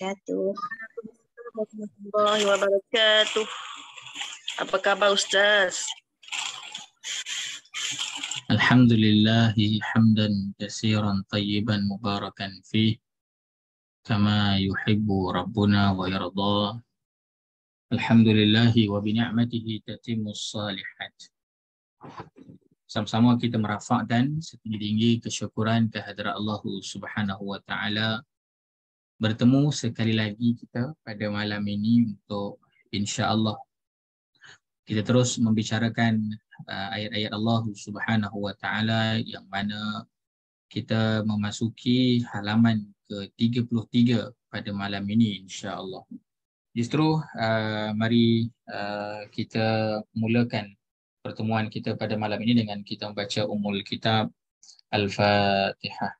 wabarakatuh. Warahmatullahi wabarakatuh. Apa khabar Ustaz? Alhamdulillah hamdan kasiran tayyiban mubarakan fi kama yuhibbu rabbuna wa yarda. Alhamdulillah wa bi ni'matihi tatimmu salihat. Sama-sama kita merafakkan setinggi-tinggi kesyukuran kehadrat Allah Subhanahu wa taala bertemu sekali lagi kita pada malam ini untuk insya-Allah kita terus membicarakan uh, ayat-ayat Allah Subhanahu wa taala yang mana kita memasuki halaman ke-33 pada malam ini insya-Allah. Justru uh, mari uh, kita mulakan pertemuan kita pada malam ini dengan kita membaca umul kitab Al-Fatihah.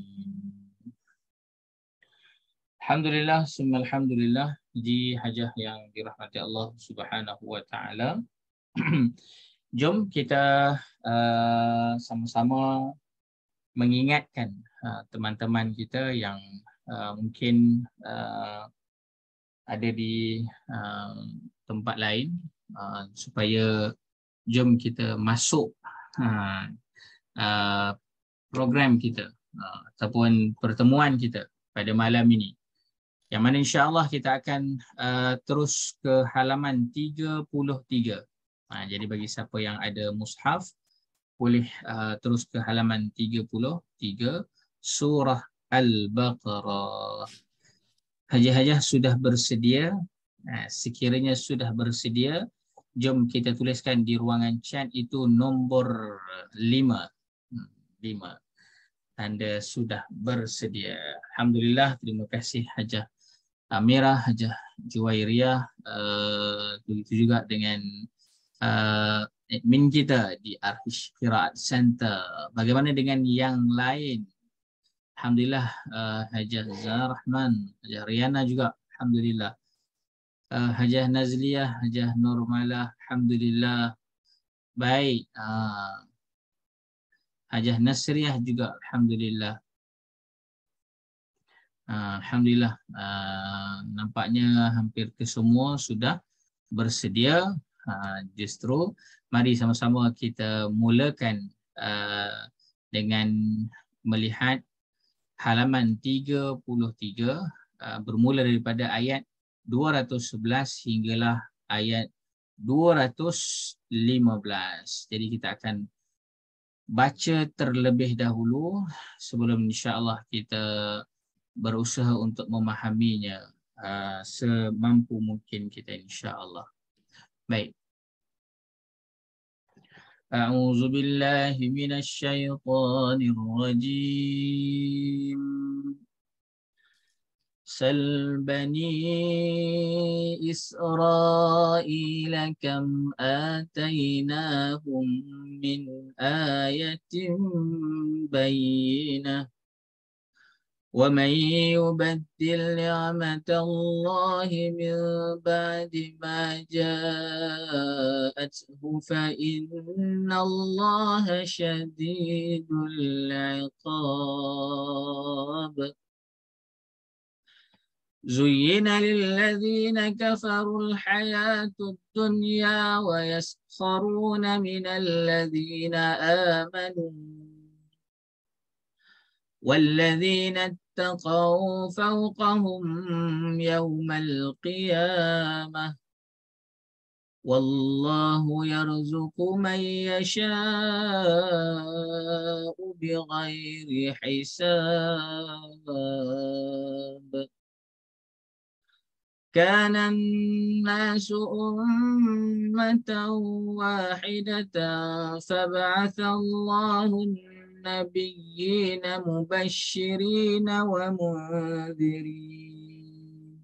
Alhamdulillah, semua alhamdulillah di hajah yang dirahmati Allah Subhanahu wa taala. Jom kita uh, sama-sama mengingatkan uh, teman-teman kita yang uh, mungkin uh, ada di uh, tempat lain uh, supaya jom kita masuk uh, uh, program kita uh, ataupun pertemuan kita pada malam ini. Yang mana Allah kita akan uh, terus ke halaman 33. Ha, jadi bagi siapa yang ada mushaf, boleh uh, terus ke halaman 33 surah Al-Baqarah. Hajah-hajah sudah bersedia. Ha, sekiranya sudah bersedia, jom kita tuliskan di ruangan chat itu nombor 5. 5. Hmm, Tanda sudah bersedia. Alhamdulillah, terima kasih Hajah uh, Hajah Juwairia, uh, begitu eh, juga dengan uh, admin kita di Arhis Kiraat Center. Bagaimana dengan yang lain? Alhamdulillah uh, eh, Hajah Zahrahman, Hajah Riana juga Alhamdulillah. Uh, Hajah Nazliyah, Hajah Nurmalah, Alhamdulillah. Baik. Uh, Hajah Nasriyah juga Alhamdulillah. Ah, Alhamdulillah ah, nampaknya hampir kesemua sudah bersedia ah, justru mari sama-sama kita mulakan dengan melihat halaman 33 bermula daripada ayat 211 hinggalah ayat 215 jadi kita akan baca terlebih dahulu sebelum insya-Allah kita berusaha untuk memahaminya uh, semampu mungkin kita insyaallah. Baik. أعوذ بالله من الشيطان الرجيم سل بني إسرائيل كم آتيناهم من آية بينه ومن يبدل نعمة الله من بعد ما جاءته فإن الله شديد العقاب زين للذين كفروا الحياة الدنيا ويسخرون من الذين آمنوا والذين اتقوا فوقهم يوم القيامة والله يرزق من يشاء بغير حساب كان الناس أمة واحدة فبعث الله الناس النبيين مبشرين ومنذرين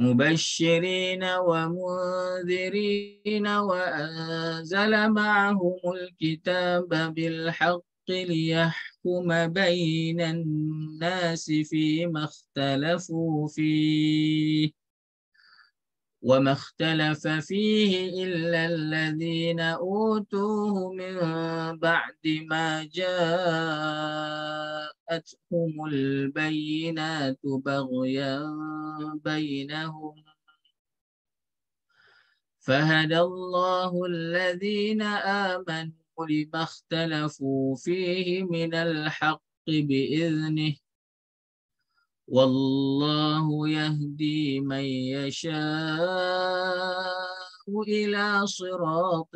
مبشرين ومنذرين وأنزل معهم الكتاب بالحق ليحكم بين الناس فيما اختلفوا فيه وما اختلف فيه إلا الذين أوتوه من بعد ما جاءتهم البينات بغيا بينهم فهدى الله الذين آمنوا لما اختلفوا فيه من الحق بإذنه والله يهدي من يشاء إلى صراط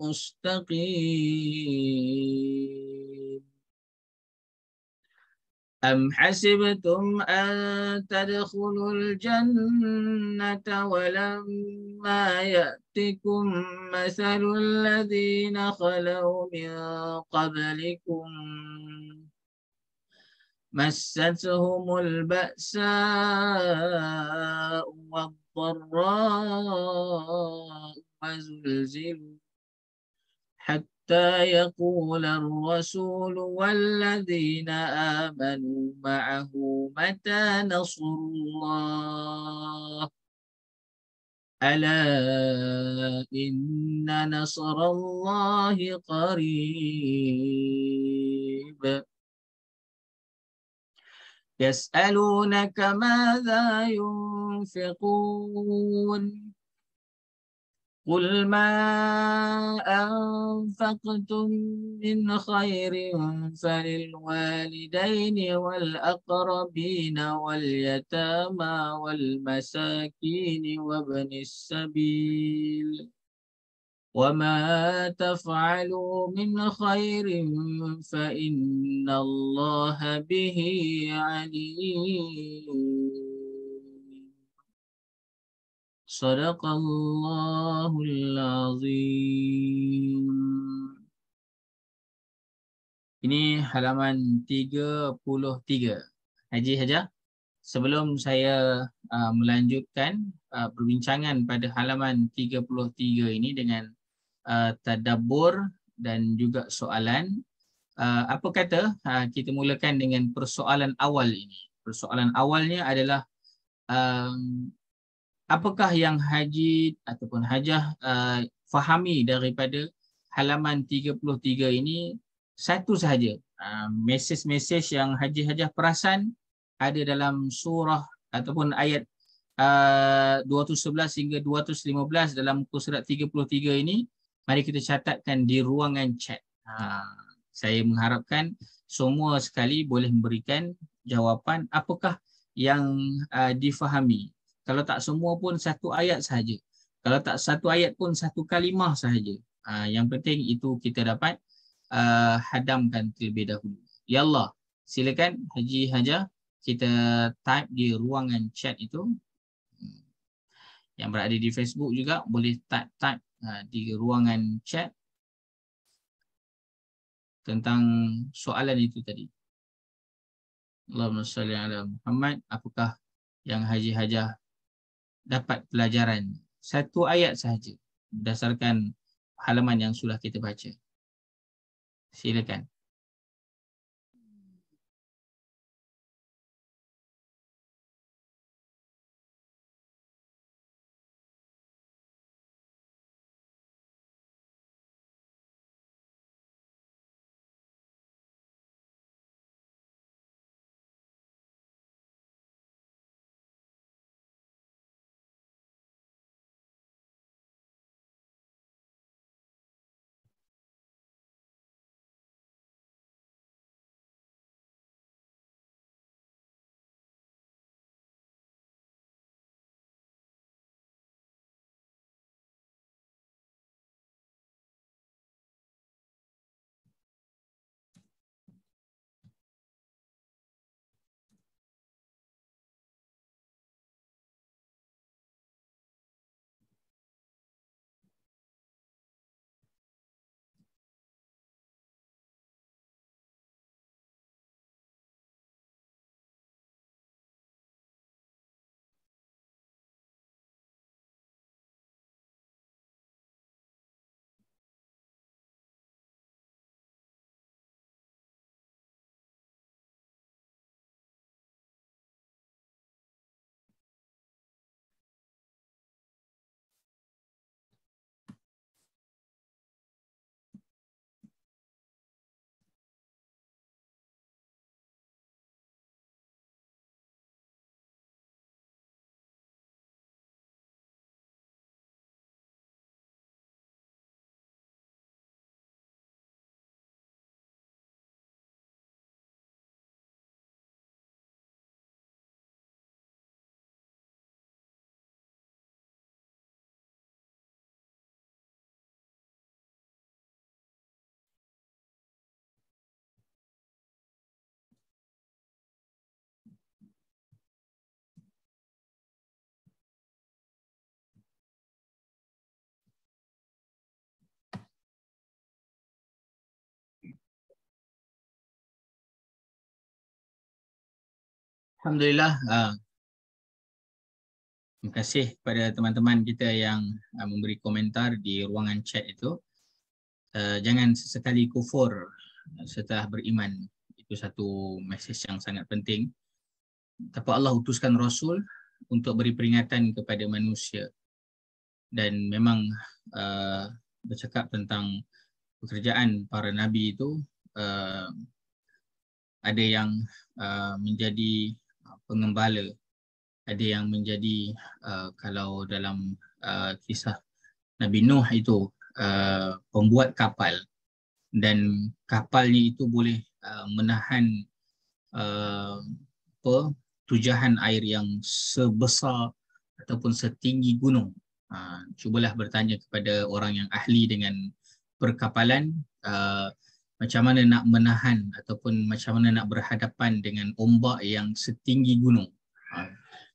مستقيم أم حسبتم أن تدخلوا الجنة ولما يأتكم مثل الذين خلوا من قبلكم مستهم البأساء والضراء وزلزلوا حتى يقول الرسول والذين آمنوا معه متى نصر الله ألا إن نصر الله قريب يسألونك ماذا ينفقون قل ما أنفقتم من خير فللوالدين والأقربين واليتامى والمساكين وابن السبيل وما تفعلوا من خير فإن الله به عليم صدق الله العظيم Ini halaman 33. Haji saja sebelum saya uh, melanjutkan uh, perbincangan pada halaman 33 ini dengan uh, tadabur dan juga soalan. Uh, apa kata uh, kita mulakan dengan persoalan awal ini. Persoalan awalnya adalah um, apakah yang haji ataupun hajah uh, fahami daripada halaman 33 ini satu sahaja. Uh, Mesej-mesej yang haji-hajah perasan ada dalam surah ataupun ayat uh, 211 hingga 215 dalam surat 33 ini mari kita catatkan di ruangan chat. Ha, saya mengharapkan semua sekali boleh memberikan jawapan apakah yang uh, difahami. Kalau tak semua pun satu ayat sahaja. Kalau tak satu ayat pun satu kalimah sahaja. Ha, yang penting itu kita dapat uh, hadamkan terlebih dahulu. Ya Allah, silakan Haji Haja kita type di ruangan chat itu hmm. yang berada di Facebook juga boleh type type Ha, di ruangan chat tentang soalan itu tadi. Allahumma salli ala Muhammad, apakah yang Haji Hajah dapat pelajaran? Satu ayat sahaja berdasarkan halaman yang sudah kita baca. Silakan. Alhamdulillah. Ah. terima kasih kepada teman-teman kita yang ah, memberi komentar di ruangan chat itu. Ah, jangan sesekali kufur setelah beriman. Itu satu mesej yang sangat penting. Tapi Allah utuskan Rasul untuk beri peringatan kepada manusia. Dan memang bercakap tentang pekerjaan para nabi itu ada yang menjadi pengembala ada yang menjadi uh, kalau dalam uh, kisah Nabi Nuh itu uh, pembuat kapal dan kapalnya itu boleh uh, menahan uh, apa tujahan air yang sebesar ataupun setinggi gunung. Uh, cubalah bertanya kepada orang yang ahli dengan perkapalan uh, macam mana nak menahan ataupun macam mana nak berhadapan dengan ombak yang setinggi gunung. Ha.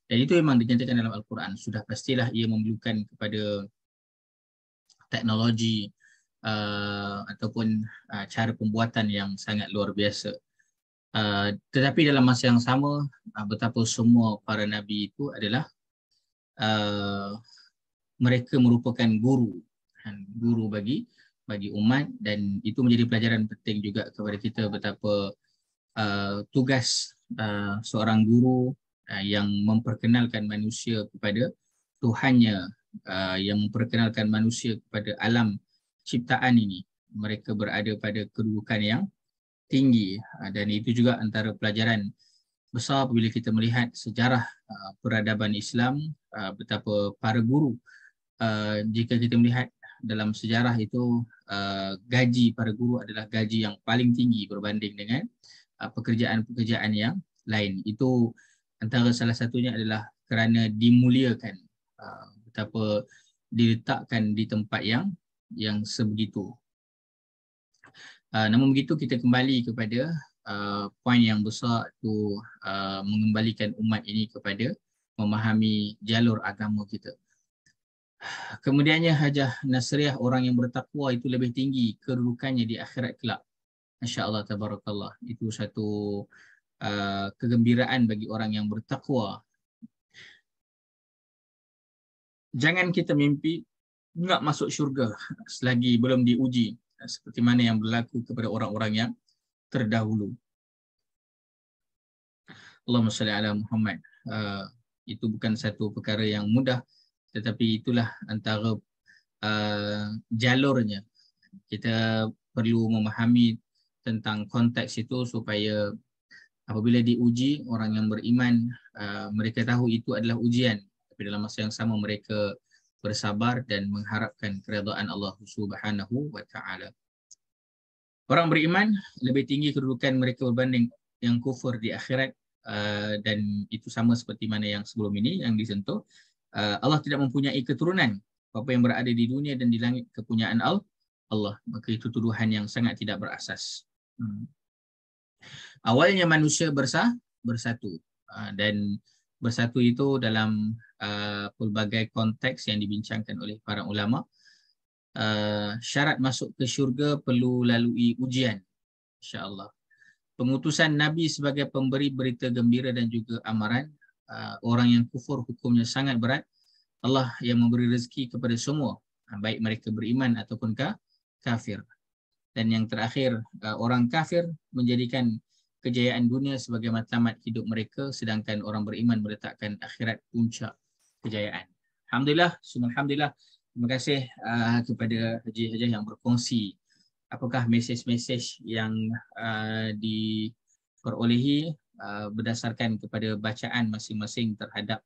Dan itu memang dinyatakan dalam Al-Quran. Sudah pastilah ia memerlukan kepada teknologi uh, ataupun uh, cara pembuatan yang sangat luar biasa. Uh, tetapi dalam masa yang sama, uh, betapa semua para nabi itu adalah uh, mereka merupakan guru, kan, guru bagi bagi umat dan itu menjadi pelajaran penting juga kepada kita betapa uh, tugas uh, seorang guru uh, yang memperkenalkan manusia kepada Tuhannya uh, yang memperkenalkan manusia kepada alam ciptaan ini mereka berada pada kedudukan yang tinggi uh, dan itu juga antara pelajaran besar apabila kita melihat sejarah uh, peradaban Islam uh, betapa para guru jika kita melihat dalam sejarah itu uh, gaji para guru adalah gaji yang paling tinggi berbanding dengan uh, pekerjaan-pekerjaan yang lain. Itu antara salah satunya adalah kerana dimuliakan uh, betapa diletakkan di tempat yang yang sebegitu. Uh, namun begitu kita kembali kepada uh, poin yang besar tu uh, mengembalikan umat ini kepada memahami jalur agama kita. Kemudiannya hajah nasriah orang yang bertakwa itu lebih tinggi kedudukannya di akhirat kelak. Masya-Allah tabarakallah. Itu satu uh, kegembiraan bagi orang yang bertakwa. Jangan kita mimpi nak masuk syurga selagi belum diuji seperti mana yang berlaku kepada orang-orang yang terdahulu. Allahumma salli ala Muhammad. Uh, itu bukan satu perkara yang mudah tetapi itulah antara uh, jalurnya kita perlu memahami tentang konteks itu supaya apabila diuji orang yang beriman uh, mereka tahu itu adalah ujian tapi dalam masa yang sama mereka bersabar dan mengharapkan keredaan Allah Subhanahu wa taala orang beriman lebih tinggi kedudukan mereka berbanding yang kufur di akhirat uh, dan itu sama seperti mana yang sebelum ini yang disentuh Uh, Allah tidak mempunyai keturunan apa yang berada di dunia dan di langit kepunyaan Allah Allah maka itu tuduhan yang sangat tidak berasas hmm. awalnya manusia bersah bersatu uh, dan bersatu itu dalam uh, pelbagai konteks yang dibincangkan oleh para ulama uh, syarat masuk ke syurga perlu lalui ujian insyaallah pengutusan nabi sebagai pemberi berita gembira dan juga amaran Ah, orang yang kufur hukumnya sangat berat Allah yang memberi rezeki kepada semua ah, baik mereka beriman ataupun ka kafir dan yang terakhir ah, orang kafir menjadikan kejayaan dunia sebagai matlamat hidup mereka sedangkan orang beriman meletakkan akhirat puncak kejayaan alhamdulillah alhamdulillah. terima kasih uh, kepada Haji Haji yang berkongsi apakah message-message yang uh, diperolehi Uh, berdasarkan kepada bacaan masing-masing terhadap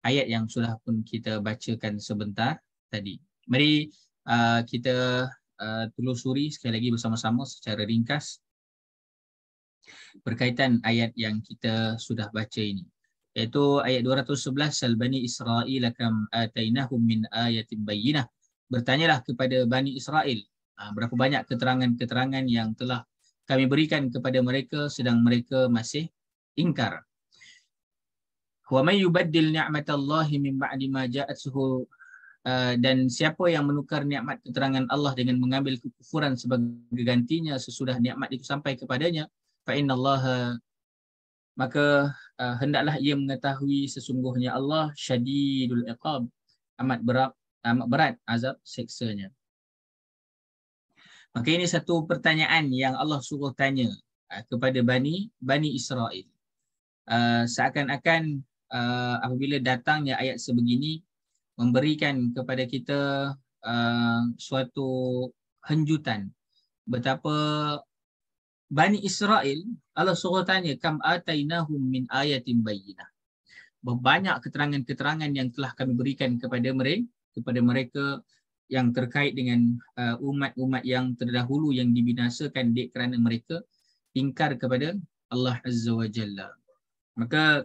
ayat yang sudah pun kita bacakan sebentar tadi. Mari uh, kita uh, telusuri sekali lagi bersama-sama secara ringkas berkaitan ayat yang kita sudah baca ini. Iaitu ayat 211 Salbani Israel kam atainahum min ayatin bayyinah. Bertanyalah kepada Bani Israel berapa banyak keterangan-keterangan yang telah kami berikan kepada mereka sedang mereka masih ingkar. Wa may yubaddil ni'matallahi min ba'di ma suhu uh, dan siapa yang menukar nikmat keterangan Allah dengan mengambil kekufuran sebagai gantinya sesudah nikmat itu sampai kepadanya fa innallaha maka uh, hendaklah ia mengetahui sesungguhnya Allah syadidul iqab amat berat amat berat azab seksanya maka ini satu pertanyaan yang Allah suruh tanya uh, kepada bani bani Israel Uh, seakan-akan uh, apabila datangnya ayat sebegini memberikan kepada kita uh, suatu henjutan betapa Bani Israel Allah suruh tanya kam atainahum min ayatin bayyinah banyak keterangan-keterangan yang telah kami berikan kepada mereka kepada mereka yang terkait dengan uh, umat-umat yang terdahulu yang dibinasakan dek kerana mereka ingkar kepada Allah Azza wa Jalla. Uh, Maka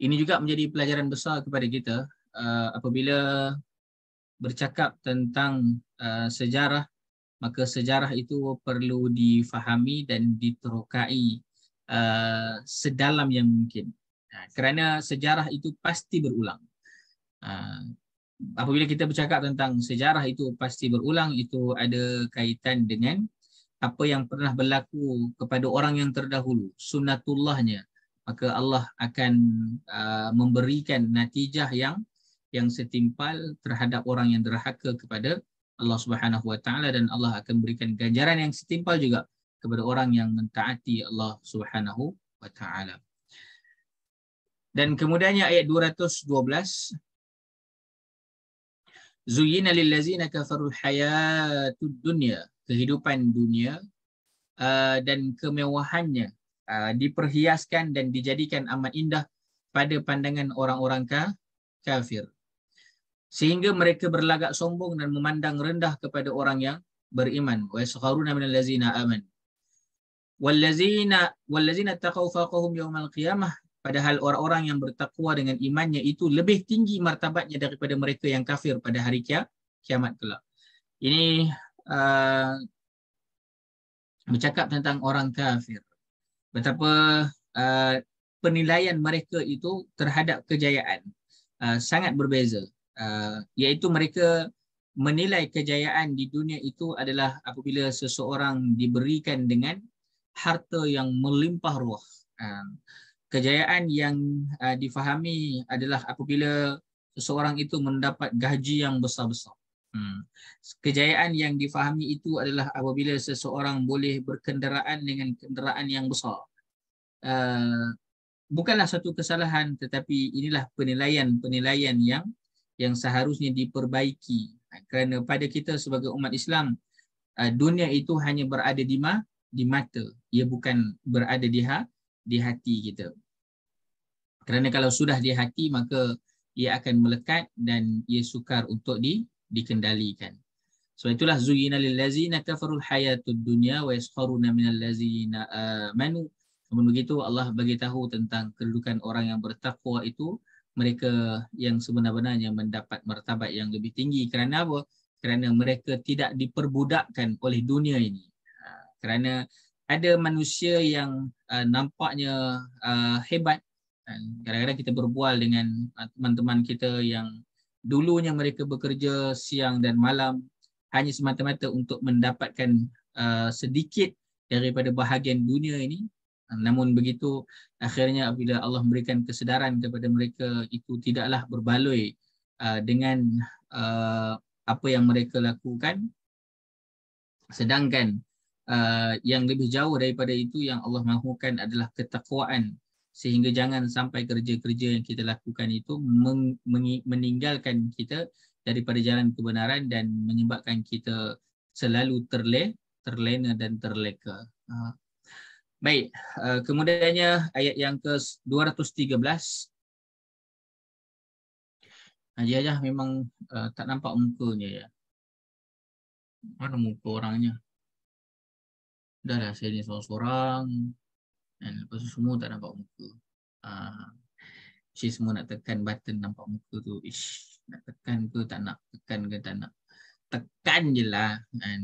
ini juga menjadi pelajaran besar kepada kita uh, apabila bercakap tentang uh, sejarah maka sejarah itu perlu difahami dan diterokai uh, sedalam yang mungkin ha, kerana sejarah itu pasti berulang uh, apabila kita bercakap tentang sejarah itu pasti berulang itu ada kaitan dengan apa yang pernah berlaku kepada orang yang terdahulu sunatullahnya maka Allah akan uh, memberikan natijah yang yang setimpal terhadap orang yang derhaka kepada Allah Subhanahu wa taala dan Allah akan berikan ganjaran yang setimpal juga kepada orang yang mentaati Allah Subhanahu wa taala. Dan kemudiannya ayat 212 Zuyyina lil ladzina kafaru hayatul dunya kehidupan dunia uh, dan kemewahannya uh, diperhiaskan dan dijadikan amat indah pada pandangan orang-orang ka- kafir sehingga mereka berlagak sombong dan memandang rendah kepada orang yang beriman Wa wasakharuna minal lazina aman wal lazina taqaw faqahum yawmal qiyamah padahal orang-orang yang bertakwa dengan imannya itu lebih tinggi martabatnya daripada mereka yang kafir pada hari kiamat kelak. Ini Ah, bercakap tentang orang kafir. Betapa uh, penilaian mereka itu terhadap kejayaan uh, sangat berbeza. Uh, iaitu mereka menilai kejayaan di dunia itu adalah apabila seseorang diberikan dengan harta yang melimpah ruah. Uh, kejayaan yang uh, difahami adalah apabila seseorang itu mendapat gaji yang besar-besar. Hmm. Kejayaan yang difahami itu adalah apabila seseorang boleh berkenderaan dengan kenderaan yang besar. Uh, bukanlah satu kesalahan tetapi inilah penilaian-penilaian yang yang seharusnya diperbaiki ha, kerana pada kita sebagai umat Islam uh, dunia itu hanya berada di ma di mata ia bukan berada di ha di hati kita kerana kalau sudah di hati maka ia akan melekat dan ia sukar untuk di dikendalikan. So itulah zuyina lil lazina kafarul hayatud dunya wa yaskharuna minal lazina amanu. Uh, Namun begitu Allah bagi tahu tentang kedudukan orang yang bertakwa itu mereka yang sebenar-benarnya mendapat martabat yang lebih tinggi kerana apa? Kerana mereka tidak diperbudakkan oleh dunia ini. Ha, kerana ada manusia yang uh, nampaknya uh, hebat. Kadang-kadang kita berbual dengan teman-teman kita yang dulunya mereka bekerja siang dan malam hanya semata-mata untuk mendapatkan uh, sedikit daripada bahagian dunia ini namun begitu akhirnya apabila Allah memberikan kesedaran kepada mereka itu tidaklah berbaloi uh, dengan uh, apa yang mereka lakukan sedangkan uh, yang lebih jauh daripada itu yang Allah mahukan adalah ketakwaan sehingga jangan sampai kerja-kerja yang kita lakukan itu meninggalkan kita daripada jalan kebenaran dan menyebabkan kita selalu terle terlena dan terleka. Ha. Baik, ha, kemudiannya ayat yang ke-213. Haji aja memang ha, tak nampak mukanya ya. Mana muka orangnya? Dah lah, saya ni seorang-seorang. And lepas tu semua tak nampak muka. Uh, ah, she semua nak tekan button nampak muka tu. Ish, nak tekan tu, tak nak tekan ke tak nak. Tekan je lah. And,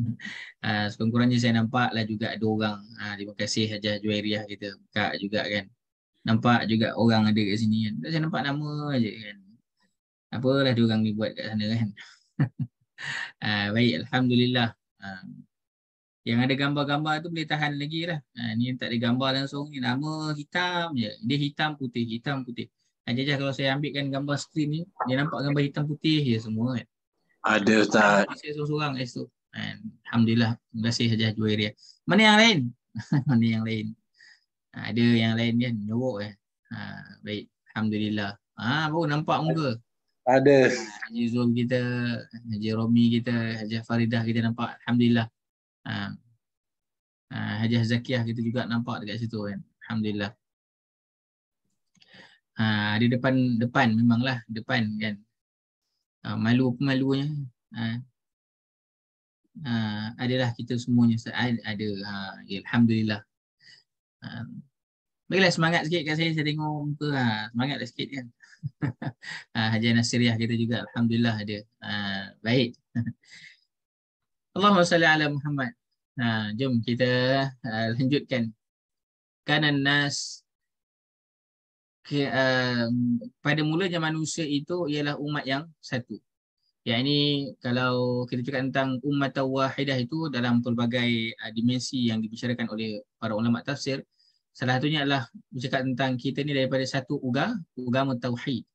uh, ah, sekurang-kurangnya saya nampak lah juga ada orang. Uh, terima kasih Hajah Juairiah kita buka juga kan. Nampak juga orang ada kat sini kan. Saya nampak nama je kan. Apalah dia orang ni buat kat sana kan. uh, baik, Alhamdulillah. Uh, yang ada gambar-gambar tu boleh tahan lagi lah. Ha, ni yang tak ada gambar langsung ni. Nama hitam je. Dia hitam putih, hitam putih. Ha, Jajah kalau saya ambilkan gambar skrin ni, dia nampak gambar hitam putih je semua kan. Ada Ustaz. Saya sorang-sorang lah kat situ. Ha, Alhamdulillah. Terima kasih Jajah Juwairiyah. Mana yang lain? Mana yang lain? Ha, ada yang lain kan? Nyawak eh. Ha, baik. Alhamdulillah. Ah ha, baru nampak muka. Ada. Haji Zul kita, Haji Romi kita, Haji Faridah kita nampak. Alhamdulillah. Hajah ha, Zakiah kita juga nampak dekat situ kan. Alhamdulillah. Ha, di depan depan memanglah depan kan. Ha, malu pun malunya. Ha. Ha, adalah kita semuanya ada. Ya, Alhamdulillah. Ha, Bagilah semangat sikit kat saya, saya tengok muka ha, semangat dah sikit kan. ha, Haji Nasriah kita juga Alhamdulillah ada. Ha, baik. Allahumma salli ala Muhammad. Ha, jom kita uh, lanjutkan. Kanan nas ke, uh, pada mulanya manusia itu ialah umat yang satu. Ya ini kalau kita cakap tentang umat wahidah itu dalam pelbagai uh, dimensi yang dibicarakan oleh para ulama tafsir salah satunya adalah bercakap tentang kita ni daripada satu uga, uga tauhid.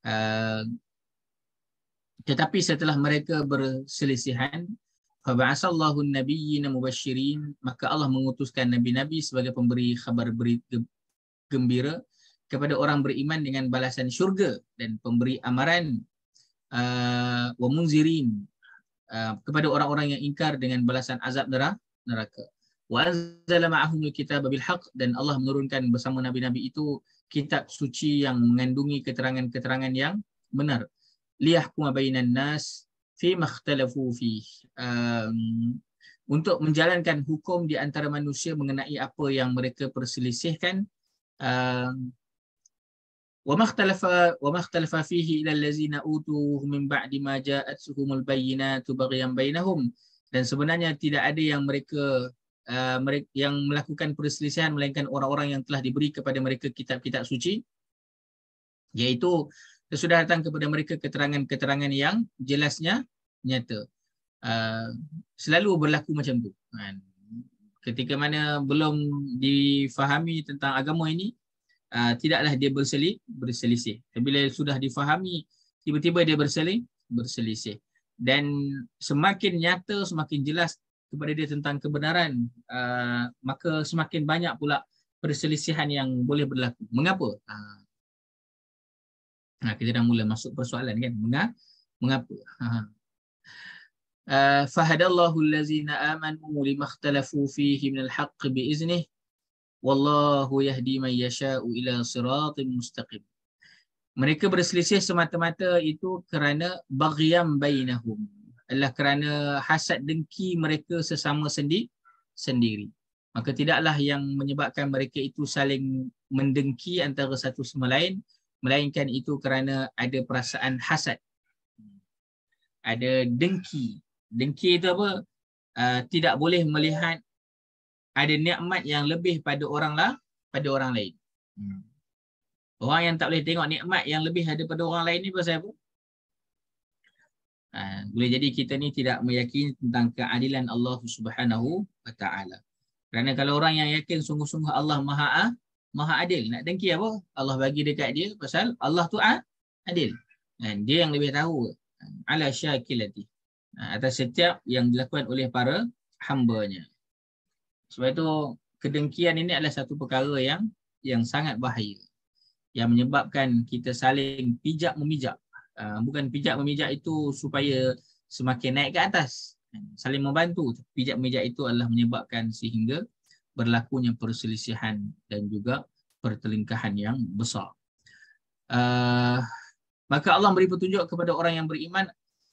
Uh, tetapi setelah mereka berselisihan Fabasa Allahun Nabiyyina Mubashirin maka Allah mengutuskan nabi-nabi sebagai pemberi kabar berita gembira kepada orang beriman dengan balasan syurga dan pemberi amaran uh, wa uh, kepada orang-orang yang ingkar dengan balasan azab neraka. Wa anzala ma'ahum al-kitab bil dan Allah menurunkan bersama nabi-nabi itu kitab suci yang mengandungi keterangan-keterangan yang benar. Liyahku mabayinan nas fi makhtalafu fi um, untuk menjalankan hukum di antara manusia mengenai apa yang mereka perselisihkan um, wa makhtalafa wa makhtalafa fihi ila allazina utuhu min ba'di ma ja'atuhumul bayyinatu baghyan bainahum dan sebenarnya tidak ada yang mereka uh, eh, mereka yang melakukan perselisihan melainkan orang-orang yang telah diberi kepada mereka kitab-kitab suci iaitu sesudah datang kepada mereka keterangan-keterangan yang jelasnya nyata. Uh, selalu berlaku macam tu. Kan? Ketika mana belum difahami tentang agama ini, uh, tidaklah dia berselisih, berselisih. Bila sudah difahami, tiba-tiba dia berselisih, berselisih. Dan semakin nyata, semakin jelas kepada dia tentang kebenaran, uh, maka semakin banyak pula perselisihan yang boleh berlaku. Mengapa? Uh, Ha, kita dah mula masuk persoalan kan. Mengapa? Mengapa? Ha. Uh, fahadallahu allazina amanu limakhtalafu fihi minal haqq biiznih wallahu yahdi man yasha'u ila siratim mustaqim. Mereka berselisih semata-mata itu kerana baghyam bainahum. Allah kerana hasad dengki mereka sesama sendiri sendiri. Maka tidaklah yang menyebabkan mereka itu saling mendengki antara satu sama lain melainkan itu kerana ada perasaan hasad ada dengki dengki itu apa uh, tidak boleh melihat ada nikmat yang lebih pada orang lah pada orang lain hmm. orang yang tak boleh tengok nikmat yang lebih ada pada orang lain ni pasal apa Ha, boleh jadi kita ni tidak meyakini tentang keadilan Allah Subhanahu wa taala. Kerana kalau orang yang yakin sungguh-sungguh Allah Maha ah, maha adil. Nak dengki apa? Allah bagi dekat dia pasal Allah tu adil. Dan dia yang lebih tahu. Ala syakilati. Ha, atas setiap yang dilakukan oleh para hambanya. Sebab itu kedengkian ini adalah satu perkara yang yang sangat bahaya. Yang menyebabkan kita saling pijak memijak. Ha, bukan pijak memijak itu supaya semakin naik ke atas. Kan? Saling membantu. Pijak memijak itu adalah menyebabkan sehingga berlakunya perselisihan dan juga pertelingkahan yang besar. Uh, maka Allah beri petunjuk kepada orang yang beriman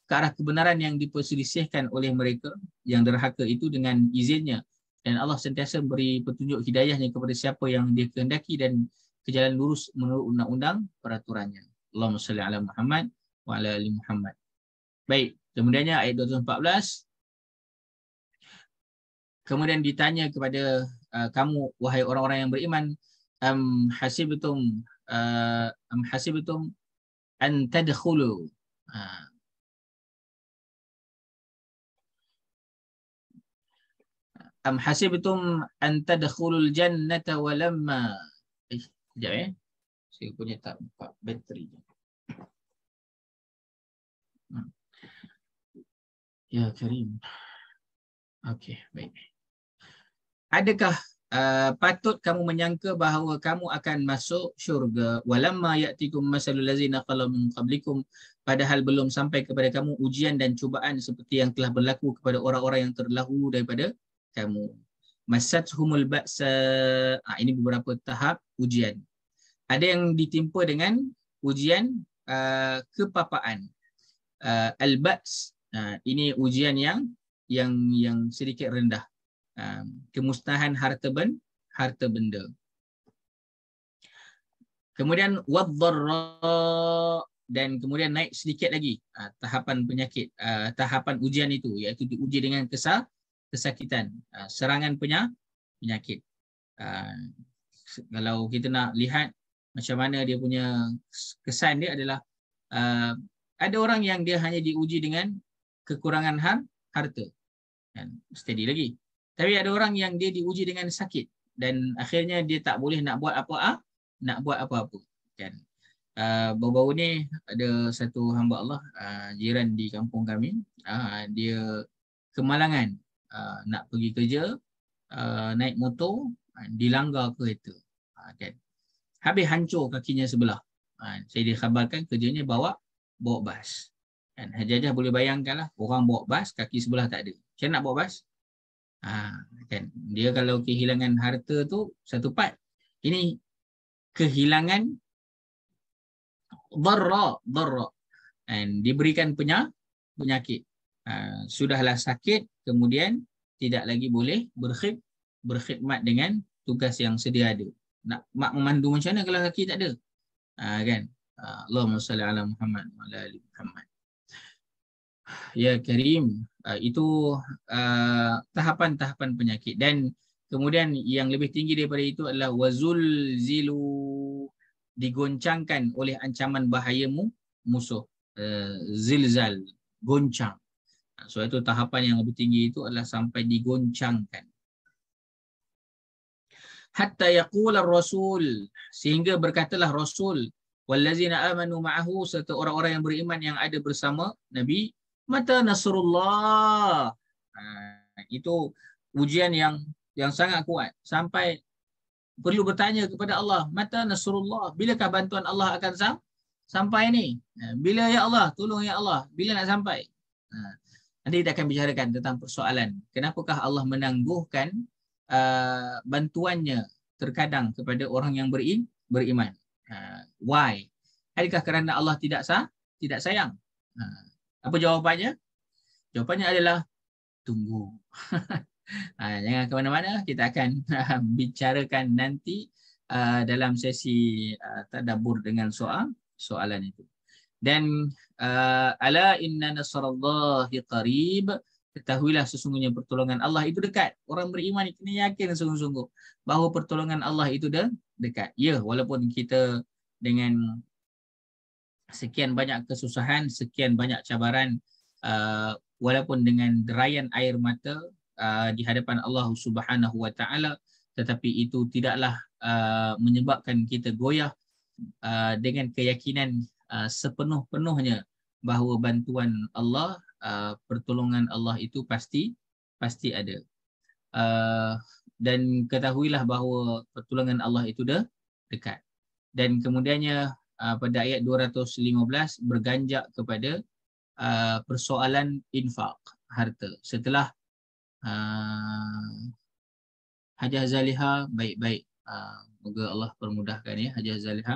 ke arah kebenaran yang diperselisihkan oleh mereka yang derhaka itu dengan izinnya. Dan Allah sentiasa beri petunjuk hidayahnya kepada siapa yang dia kehendaki dan kejalan lurus menurut undang-undang peraturannya. Allahumma salli ala Muhammad wa ala ali Muhammad. Baik, kemudiannya ayat 214 kemudian ditanya kepada uh, kamu wahai orang-orang yang beriman am hasibtum uh, am hasibtum an tadkhulu uh, am hasibtum an tadkhulul jannata wa eh sekejap eh saya punya tak nampak bateri hmm. ya karim Okay, baik adakah uh, patut kamu menyangka bahawa kamu akan masuk syurga walamma ya'tikum masalul ladzina qalam qablikum padahal belum sampai kepada kamu ujian dan cubaan seperti yang telah berlaku kepada orang-orang yang terlalu daripada kamu masathumul ba'sa ha, ini beberapa tahap ujian ada yang ditimpa dengan ujian uh, kepapaan uh, al-ba's uh, ini ujian yang yang yang sedikit rendah Kemustahan harta ben, harta benda. Kemudian wadzara dan kemudian naik sedikit lagi ah, tahapan penyakit ah, tahapan ujian itu iaitu diuji dengan kesal kesakitan ah, serangan penya, penyakit kalau kita nak lihat macam mana dia punya kesan dia adalah ada orang yang dia hanya diuji dengan kekurangan harta dan steady lagi tapi ada orang yang dia diuji dengan sakit dan akhirnya dia tak boleh nak buat apa ah, nak buat apa-apa. Kan. Uh, ah, baru ni ada satu hamba Allah uh, jiran di kampung kami, uh, dia kemalangan uh, nak pergi kerja, uh, naik motor, uh, dilanggar kereta. Uh, kan. Habis hancur kakinya sebelah. Ha, saya dikhabarkan kerjanya bawa bawa bas. Kan Hajajah boleh bayangkanlah orang bawa bas kaki sebelah tak ada. Macam nak bawa bas? Ha, kan? Dia kalau kehilangan harta tu satu part. Ini kehilangan dharra, dharra. And diberikan penyak, penyakit. Ha, sudahlah sakit, kemudian tidak lagi boleh berkhid, berkhidmat dengan tugas yang sedia ada. Nak mak memandu macam mana kalau kaki tak ada? Ha, kan? Ha, Allahumma salli ala Muhammad wa ala ali Muhammad. Ya Karim, uh, itu ah, tahapan-tahapan uh, penyakit dan kemudian yang lebih tinggi daripada itu adalah wazul zilu digoncangkan oleh ancaman bahayamu musuh uh, zilzal goncang. Ah, so itu tahapan yang lebih tinggi itu adalah sampai digoncangkan. Hatta yaqul rasul sehingga berkatalah rasul wallazina amanu ma'ahu serta orang-orang yang beriman yang ada bersama nabi mata nasrullah. Ha, itu ujian yang yang sangat kuat sampai perlu bertanya kepada Allah, mata nasrullah, bilakah bantuan Allah akan sam sampai ni? Ha, bila ya Allah, tolong ya Allah, bila nak sampai? Ha, nanti kita akan bicarakan tentang persoalan, kenapakah Allah menangguhkan uh, bantuannya terkadang kepada orang yang beri, beriman? Uh, why? Adakah kerana Allah tidak sah, tidak sayang? Ha, apa jawapannya? Jawapannya adalah tunggu. Ah, jangan ke mana-mana. Kita akan bicarakan nanti ah, dalam sesi ah, tadabur dengan soal soalan itu. Dan ala inna nasarallahi qarib ketahuilah sesungguhnya pertolongan Allah itu dekat. Orang beriman ini yakin sungguh-sungguh bahawa pertolongan Allah itu dah dekat. Ya, walaupun kita dengan sekian banyak kesusahan, sekian banyak cabaran uh, walaupun dengan derayan air mata uh, di hadapan Allah Subhanahu Wa Taala tetapi itu tidaklah uh, menyebabkan kita goyah uh, dengan keyakinan uh, sepenuh-penuhnya bahawa bantuan Allah, uh, pertolongan Allah itu pasti pasti ada. Uh, dan ketahuilah bahawa pertolongan Allah itu dah dekat. Dan kemudiannya uh, pada ayat 215 berganjak kepada uh, persoalan infak harta setelah uh, ah, Hajah Zaliha baik-baik uh, moga Allah permudahkan ya Hajah Zaliha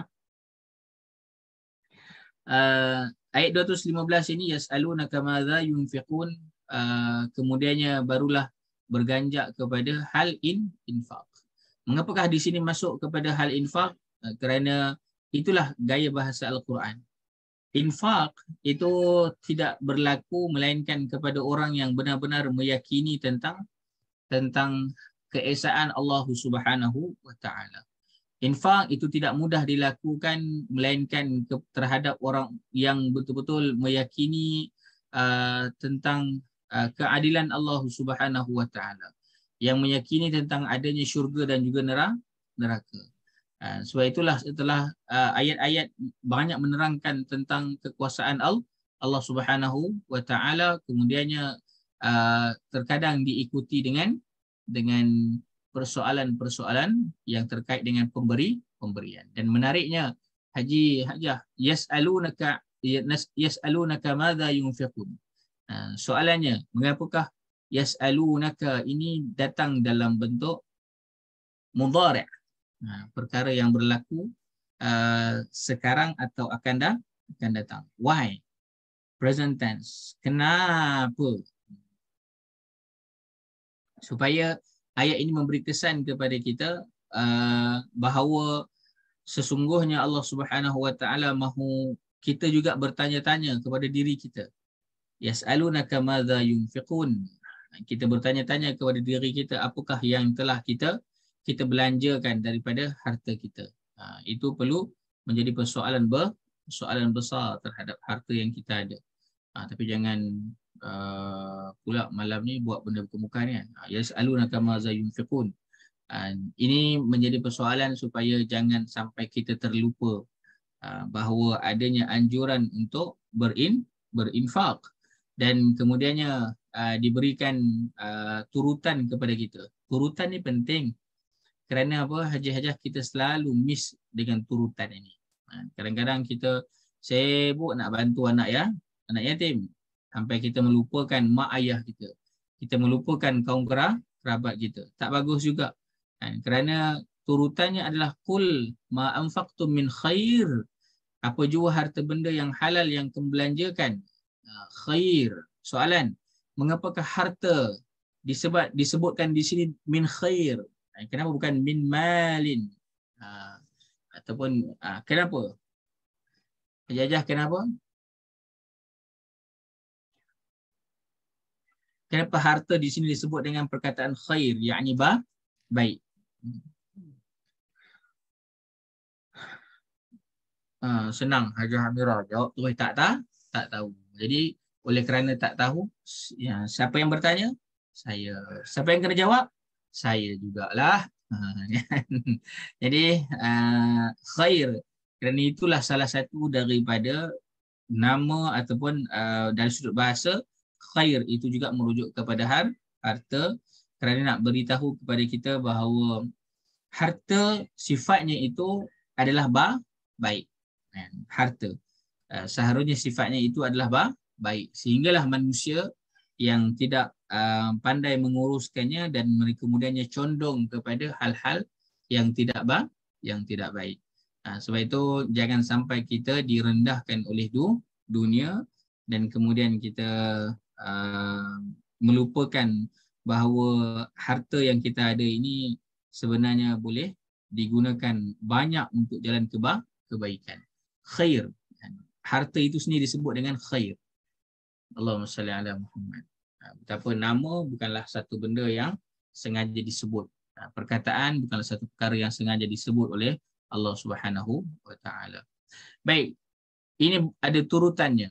uh, ayat 215 ini yasaluna kamadha yunfiqun uh, kemudiannya barulah berganjak kepada hal in infak. Mengapakah di sini masuk kepada hal infak? kerana itulah gaya bahasa Al-Quran. Infaq itu tidak berlaku melainkan kepada orang yang benar-benar meyakini tentang tentang keesaan Allah Subhanahu wa taala. Infak itu tidak mudah dilakukan melainkan terhadap orang yang betul-betul meyakini uh, tentang uh, keadilan Allah Subhanahu wa taala. Yang meyakini tentang adanya syurga dan juga neraka. Ah, sebab itulah setelah ah, ayat-ayat banyak menerangkan tentang kekuasaan Allah Allah Subhanahu wa taala kemudiannya ah, terkadang diikuti dengan dengan persoalan-persoalan yang terkait dengan pemberi pemberian dan menariknya haji hajah yasalunaka yasalunaka madza yunfiqun uh, soalannya mengapakah yasalunaka ini datang dalam bentuk mudhari' Ha, perkara yang berlaku uh, sekarang atau akan dah akan datang. Why? Present tense. Kenapa? Supaya ayat ini memberi kesan kepada kita uh, bahawa sesungguhnya Allah Subhanahu Wa Taala mahu kita juga bertanya-tanya kepada diri kita. Yas'alunaka madza yunfiqun. Kita bertanya-tanya kepada diri kita apakah yang telah kita kita belanjakan daripada harta kita. Ha, itu perlu menjadi persoalan ber, persoalan besar terhadap harta yang kita ada. Ha, tapi jangan uh, pula malam ni buat benda berkemukan kan. Ha, Yas'aluna kama zayunfiqun. Ha, ini menjadi persoalan supaya jangan sampai kita terlupa uh, bahawa adanya anjuran untuk berin berinfak dan kemudiannya uh, diberikan uh, turutan kepada kita. Turutan ni penting kerana apa hajah-hajah kita selalu miss dengan turutan ini. Ha, kadang-kadang kita sibuk nak bantu anak ya, anak yatim. Sampai kita melupakan mak ayah kita. Kita melupakan kaum kerah, kerabat kita. Tak bagus juga. Ha, kerana turutannya adalah kul ma anfaqtum min khair. Apa jua harta benda yang halal yang kembelanjakan. Ha, khair. Soalan, mengapakah harta disebut disebutkan di sini min khair Eh, kenapa bukan min malin? Ha, ataupun ha, kenapa? Penjajah kenapa? Kenapa harta di sini disebut dengan perkataan khair, yakni ba, baik. Ha, senang Haji Amira jawab tu eh, tak tahu, tak tahu. Jadi oleh kerana tak tahu, ya, siapa yang bertanya? Saya. Siapa yang kena jawab? saya lah. Jadi uh, khair kerana itulah salah satu daripada nama ataupun uh, dari sudut bahasa khair itu juga merujuk kepada harta kerana nak beritahu kepada kita bahawa harta sifatnya itu adalah ba baik. Eh, harta seharusnya sifatnya itu adalah ba baik sehinggalah manusia yang tidak Um, pandai menguruskannya dan mereka kemudiannya condong kepada hal-hal yang tidak baik yang tidak baik. Ha, sebab itu jangan sampai kita direndahkan oleh du, dunia dan kemudian kita uh, melupakan bahawa harta yang kita ada ini sebenarnya boleh digunakan banyak untuk jalan keba kebaikan. Khair. Harta itu sendiri disebut dengan khair. Allahumma salli ala Muhammad. Ha, betapa nama bukanlah satu benda yang sengaja disebut. Ha, perkataan bukanlah satu perkara yang sengaja disebut oleh Allah Subhanahu Wa Baik, ini ada turutannya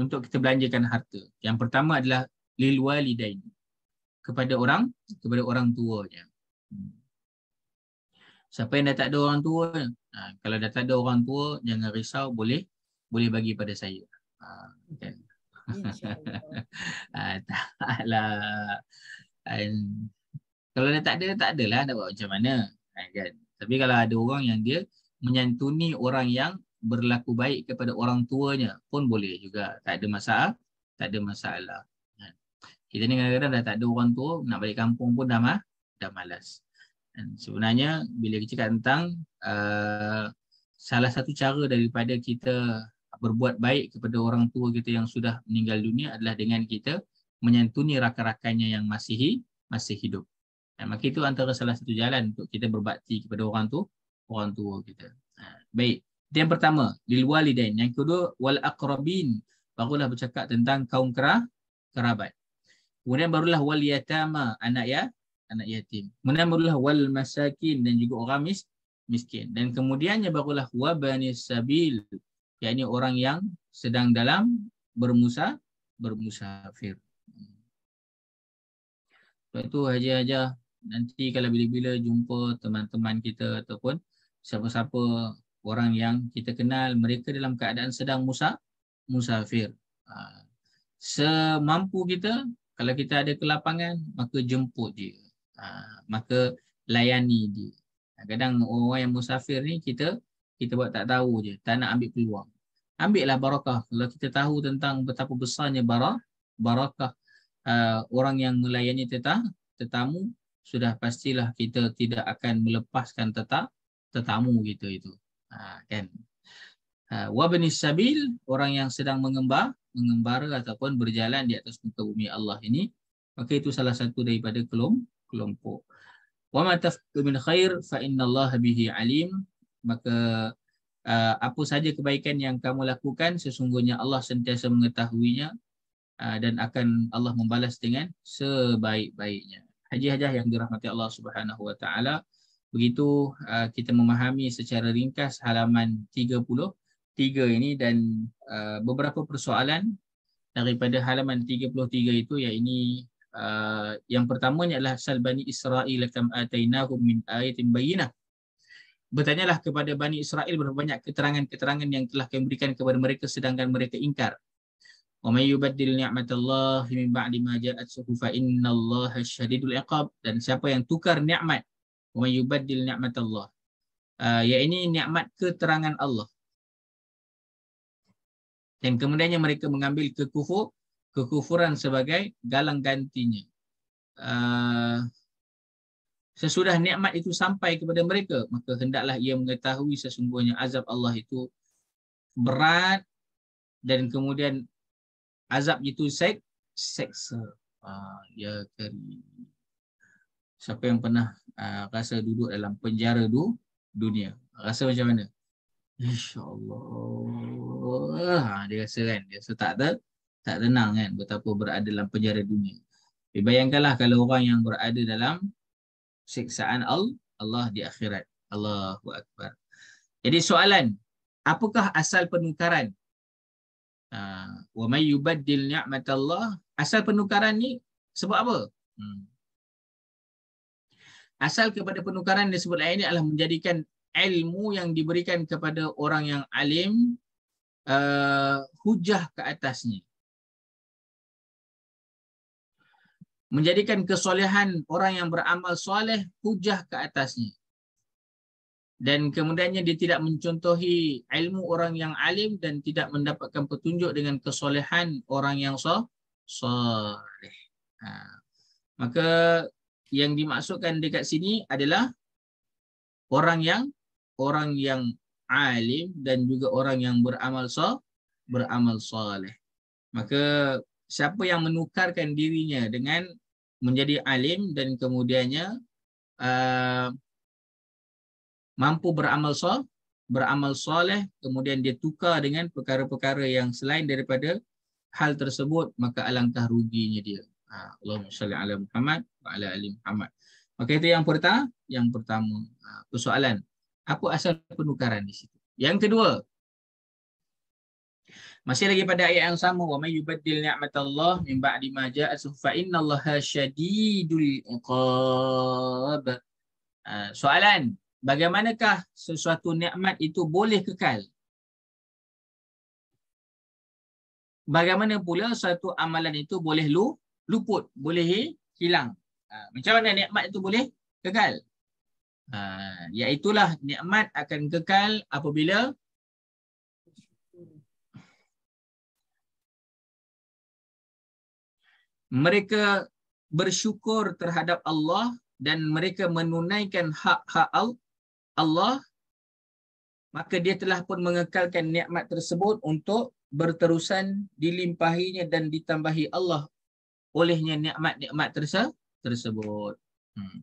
untuk kita belanjakan harta. Yang pertama adalah lil walidain kepada orang kepada orang tuanya. Hmm. Siapa yang dah tak ada orang tua, ha, kalau dah tak ada orang tua jangan risau boleh boleh bagi pada saya. Ha, kan? Ah, taklah. Kalau dia tak ada, tak adalah nak buat macam mana. Kan? Tapi kalau ada orang yang dia menyantuni orang yang berlaku baik kepada orang tuanya pun boleh juga. Tak ada masalah. Tak ada masalah. Kan? Kita ni kadang-kadang dah tak ada orang tua, nak balik kampung pun dah, ma dah malas. Dan sebenarnya bila kita cakap tentang uh, salah satu cara daripada kita berbuat baik kepada orang tua kita yang sudah meninggal dunia adalah dengan kita menyantuni rakan-rakannya yang masih masih hidup. Ha, maka itu antara salah satu jalan untuk kita berbakti kepada orang tu orang tua kita. Ha, baik. Itu yang pertama, lil walidain. Yang kedua, wal aqrabin. Barulah bercakap tentang kaum kerah, kerabat. Kemudian barulah wal yatama, anak ya, anak yatim. Kemudian barulah wal masakin dan juga orang mis, miskin. Dan kemudiannya barulah wabani sabil, ini orang yang sedang dalam bermusa bermusafir. So itu haji haja nanti kalau bila-bila jumpa teman-teman kita ataupun siapa-siapa orang yang kita kenal mereka dalam keadaan sedang musa musafir. Ha. Semampu kita kalau kita ada ke lapangan maka jemput dia. Ha. maka layani dia. Ha, kadang orang yang musafir ni kita kita buat tak tahu je, tak nak ambil peluang ambillah barakah kalau kita tahu tentang betapa besarnya bara barakah uh, orang yang melayani tetamu tetamu sudah pastilah kita tidak akan melepaskan tetak tetamu Gitu itu ha, kan ah, wa sabil orang yang sedang mengembara mengembara ataupun berjalan di atas muka bumi Allah ini maka itu salah satu daripada kelompok wa ma khair fa inna Allah bihi alim maka Ah, apa saja kebaikan yang kamu lakukan sesungguhnya Allah sentiasa mengetahuinya ah, dan akan Allah membalas dengan sebaik-baiknya. haji haji yang dirahmati Allah Subhanahu wa taala. Begitu ah, kita memahami secara ringkas halaman 33 ini dan beberapa persoalan daripada halaman 33 itu yakni yang pertamanya adalah salbani Israel kam atainahum min ayatin bayyinah bertanyalah kepada Bani Israel berapa banyak keterangan-keterangan yang telah kami berikan kepada mereka sedangkan mereka ingkar. Wa may yubaddil ni'matallahi min ba'di ma ja'at fa innallaha syadidul iqab dan siapa yang tukar nikmat wa may yubaddil ni'matallah uh, ya ini nikmat keterangan Allah dan kemudiannya mereka mengambil kekufur kekufuran sebagai galang gantinya uh, sesudah nikmat itu sampai kepada mereka maka hendaklah ia mengetahui sesungguhnya azab Allah itu berat dan kemudian azab itu sek seksa ah, ya kari siapa yang pernah ah, rasa duduk dalam penjara tu dunia rasa macam mana insyaallah ha, dia rasa kan dia rasa tak ter, tak tenang kan betapa berada dalam penjara dunia bayangkanlah kalau orang yang berada dalam siksaan Allah di akhirat. Allahu Akbar. Jadi soalan, apakah asal penukaran? وَمَنْ يُبَدِّلْ نِعْمَةَ اللَّهِ Asal penukaran ni sebab apa? Hmm. Asal kepada penukaran disebut ayat ini adalah menjadikan ilmu yang diberikan kepada orang yang alim uh, hujah ke atasnya. menjadikan kesolehan orang yang beramal soleh hujah ke atasnya. Dan kemudiannya dia tidak mencontohi ilmu orang yang alim dan tidak mendapatkan petunjuk dengan kesolehan orang yang so soleh. Ha. Maka yang dimaksudkan dekat sini adalah orang yang orang yang alim dan juga orang yang beramal so beramal soleh. Maka siapa yang menukarkan dirinya dengan menjadi alim dan kemudiannya uh, mampu beramal soleh, beramal soleh, kemudian dia tukar dengan perkara-perkara yang selain daripada hal tersebut, maka alangkah ruginya dia. Ha, Allahumma salli ala Muhammad wa ala ali Muhammad. Maka itu yang pertama, yang pertama ha, persoalan. Apa asal penukaran di situ? Yang kedua, masih lagi pada ayat yang sama wa may yubaddil ni'matallah min ba'di ma ja'a fa innallaha syadidul iqab. Ha, soalan, bagaimanakah sesuatu nikmat itu boleh kekal? Bagaimana pula satu amalan itu boleh lu, luput, boleh hilang? Ha, macam mana nikmat itu boleh kekal? Ha, iaitulah nikmat akan kekal apabila mereka bersyukur terhadap Allah dan mereka menunaikan hak-hak Allah maka dia telah pun mengekalkan nikmat tersebut untuk berterusan dilimpahinya dan ditambahi Allah olehnya nikmat-nikmat terse- tersebut. Hmm.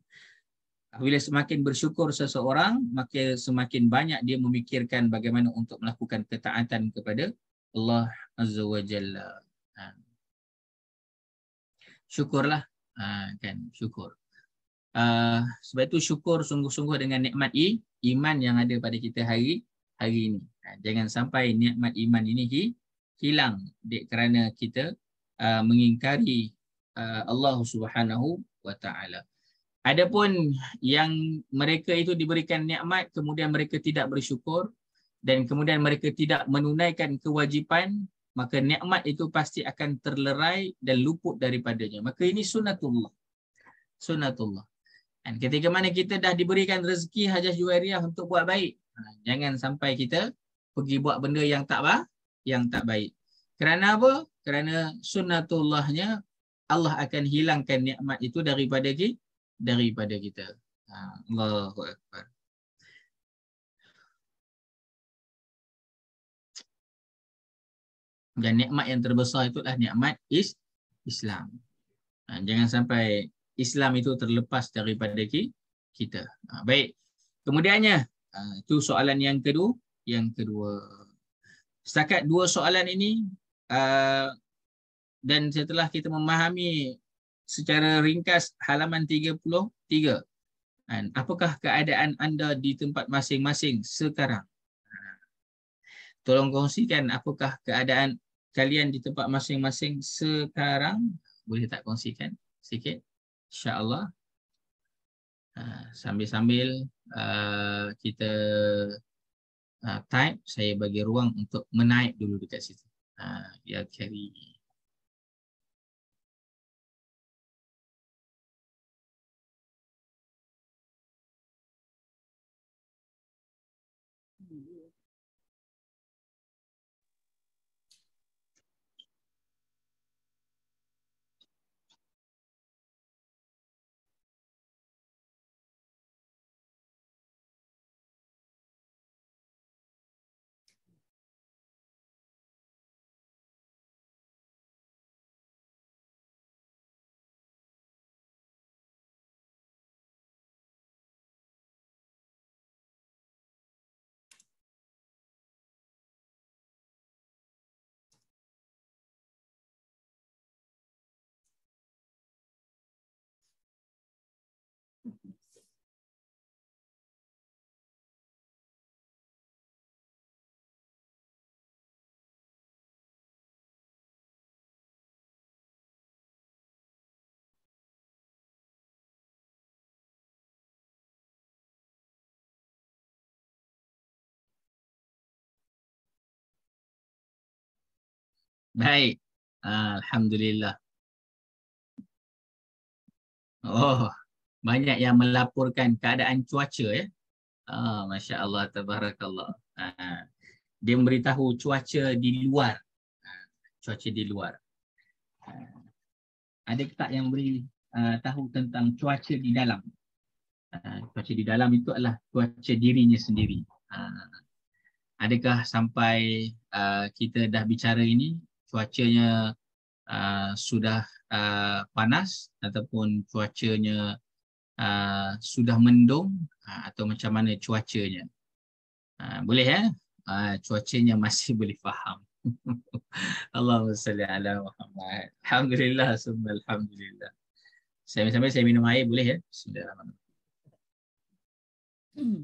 Bila semakin bersyukur seseorang, maka semakin banyak dia memikirkan bagaimana untuk melakukan ketaatan kepada Allah Azza wa Jalla syukurlah uh, kan syukur uh, sebab itu syukur sungguh-sungguh dengan nikmat i, iman yang ada pada kita hari hari ini uh, jangan sampai nikmat iman ini hi, hilang dek kerana kita uh, mengingkari uh, Allah Subhanahu wa taala adapun yang mereka itu diberikan nikmat kemudian mereka tidak bersyukur dan kemudian mereka tidak menunaikan kewajipan maka nikmat itu pasti akan terlerai dan luput daripadanya. Maka ini sunatullah. Sunatullah. Dan ketika mana kita dah diberikan rezeki hajah juwairiyah untuk buat baik, ha, jangan sampai kita pergi buat benda yang tak baik, yang tak baik. Kerana apa? Kerana sunatullahnya Allah akan hilangkan nikmat itu daripada kita. Daripada kita. Ha, Allahu Akbar. Dan nikmat yang terbesar itulah nikmat is Islam. Ha, jangan sampai Islam itu terlepas daripada kita. Ha, baik. Kemudiannya, ha, itu soalan yang kedua. Yang kedua. Setakat dua soalan ini, uh, dan setelah kita memahami secara ringkas halaman 33, ha, apakah keadaan anda di tempat masing-masing sekarang? Ha, tolong kongsikan apakah keadaan kalian di tempat masing-masing sekarang boleh tak kongsikan sikit insyaallah ha, sambil-sambil ha, kita ha, type saya bagi ruang untuk menaip dulu dekat situ uh, ya cari Baik. Alhamdulillah. Oh, banyak yang melaporkan keadaan cuaca ya. Ah, oh, Masya Allah, Tabarakallah. Ah, dia memberitahu cuaca di luar. Ah, cuaca di luar. Ah, ada tak yang beri tahu tentang cuaca di dalam? Cuaca di dalam itu adalah cuaca dirinya sendiri. Adakah sampai uh, kita dah bicara ini, cuacanya uh, sudah uh, panas ataupun cuacanya uh, sudah mendung uh, atau macam mana cuacanya. Uh, boleh ya? Eh? Uh, cuacanya masih boleh faham. Allahumma salli ala Muhammad. Alhamdulillah, semua alhamdulillah. Saya sambil saya minum air boleh ya? Eh? Bismillahirrahmanirrahim. Hmm.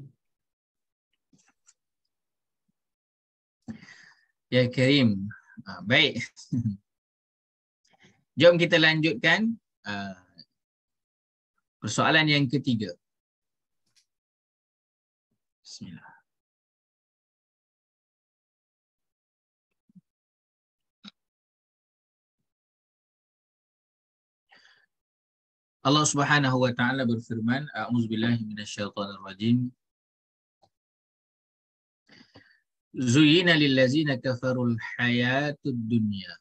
Ya Karim, Ha, baik. Jom kita lanjutkan uh, persoalan yang ketiga. Bismillah. Allah Subhanahu wa taala berfirman, a'udzu billahi minasyaitonir rajim. Zuyina lillazina kafarul hayatud dunya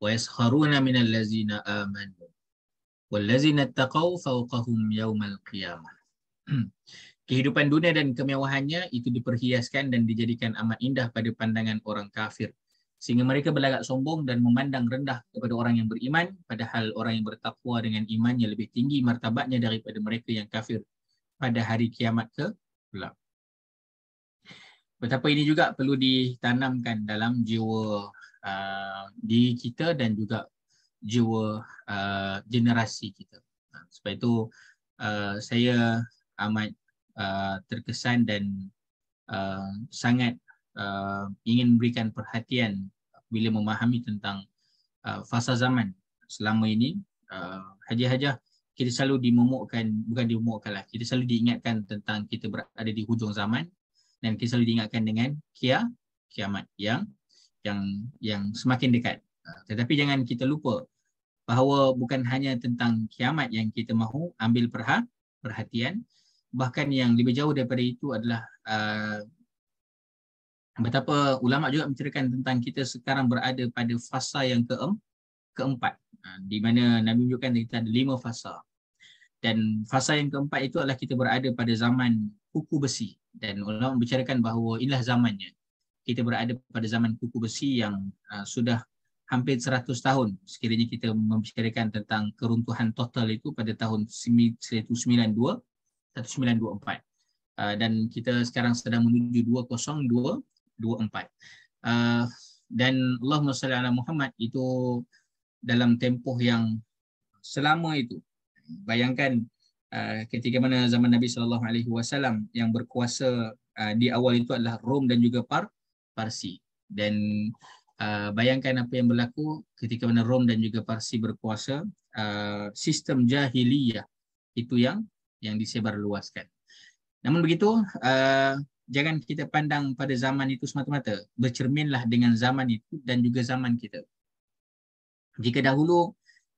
wa yaskharuna minal lazina amanu wal lazina taqaw fawqahum yawmal qiyamah. Kehidupan dunia dan kemewahannya itu diperhiaskan dan dijadikan amat indah pada pandangan orang kafir sehingga mereka berlagak sombong dan memandang rendah kepada orang yang beriman padahal orang yang bertakwa dengan imannya lebih tinggi martabatnya daripada mereka yang kafir pada hari kiamat ke kelak betapa ini juga perlu ditanamkan dalam jiwa uh, di kita dan juga jiwa uh, generasi kita. Ha, sebab itu uh, saya amat uh, terkesan dan uh, sangat uh, ingin berikan perhatian bila memahami tentang uh, fasa zaman selama ini uh, haji-hajah kita selalu dimomokkan bukan dimomokkanlah kita selalu diingatkan tentang kita berada di hujung zaman dan kita selalu diingatkan dengan kia kiamat yang yang yang semakin dekat. Ha, tetapi jangan kita lupa bahawa bukan hanya tentang kiamat yang kita mahu ambil perhatian, bahkan yang lebih jauh daripada itu adalah uh, betapa ulama juga menceritakan tentang kita sekarang berada pada fasa yang ke keempat uh, di mana Nabi menunjukkan kita ada lima fasa. Dan fasa yang keempat itu adalah kita berada pada zaman kuku besi dan ulama membicarakan bahawa inilah zamannya kita berada pada zaman kuku besi yang uh, sudah hampir 100 tahun sekiranya kita membicarakan tentang keruntuhan total itu pada tahun 1992 1924 uh, dan kita sekarang sedang menuju 2024 uh, dan Allahumma salli ala Muhammad itu dalam tempoh yang selama itu bayangkan Ah, ketika mana zaman Nabi sallallahu alaihi wasallam yang berkuasa uh, di awal itu adalah Rom dan juga Par Parsi dan uh, bayangkan apa yang berlaku ketika mana Rom dan juga Parsi berkuasa uh, sistem jahiliyah itu yang yang disebar luaskan. namun begitu uh, jangan kita pandang pada zaman itu semata-mata bercerminlah dengan zaman itu dan juga zaman kita jika dahulu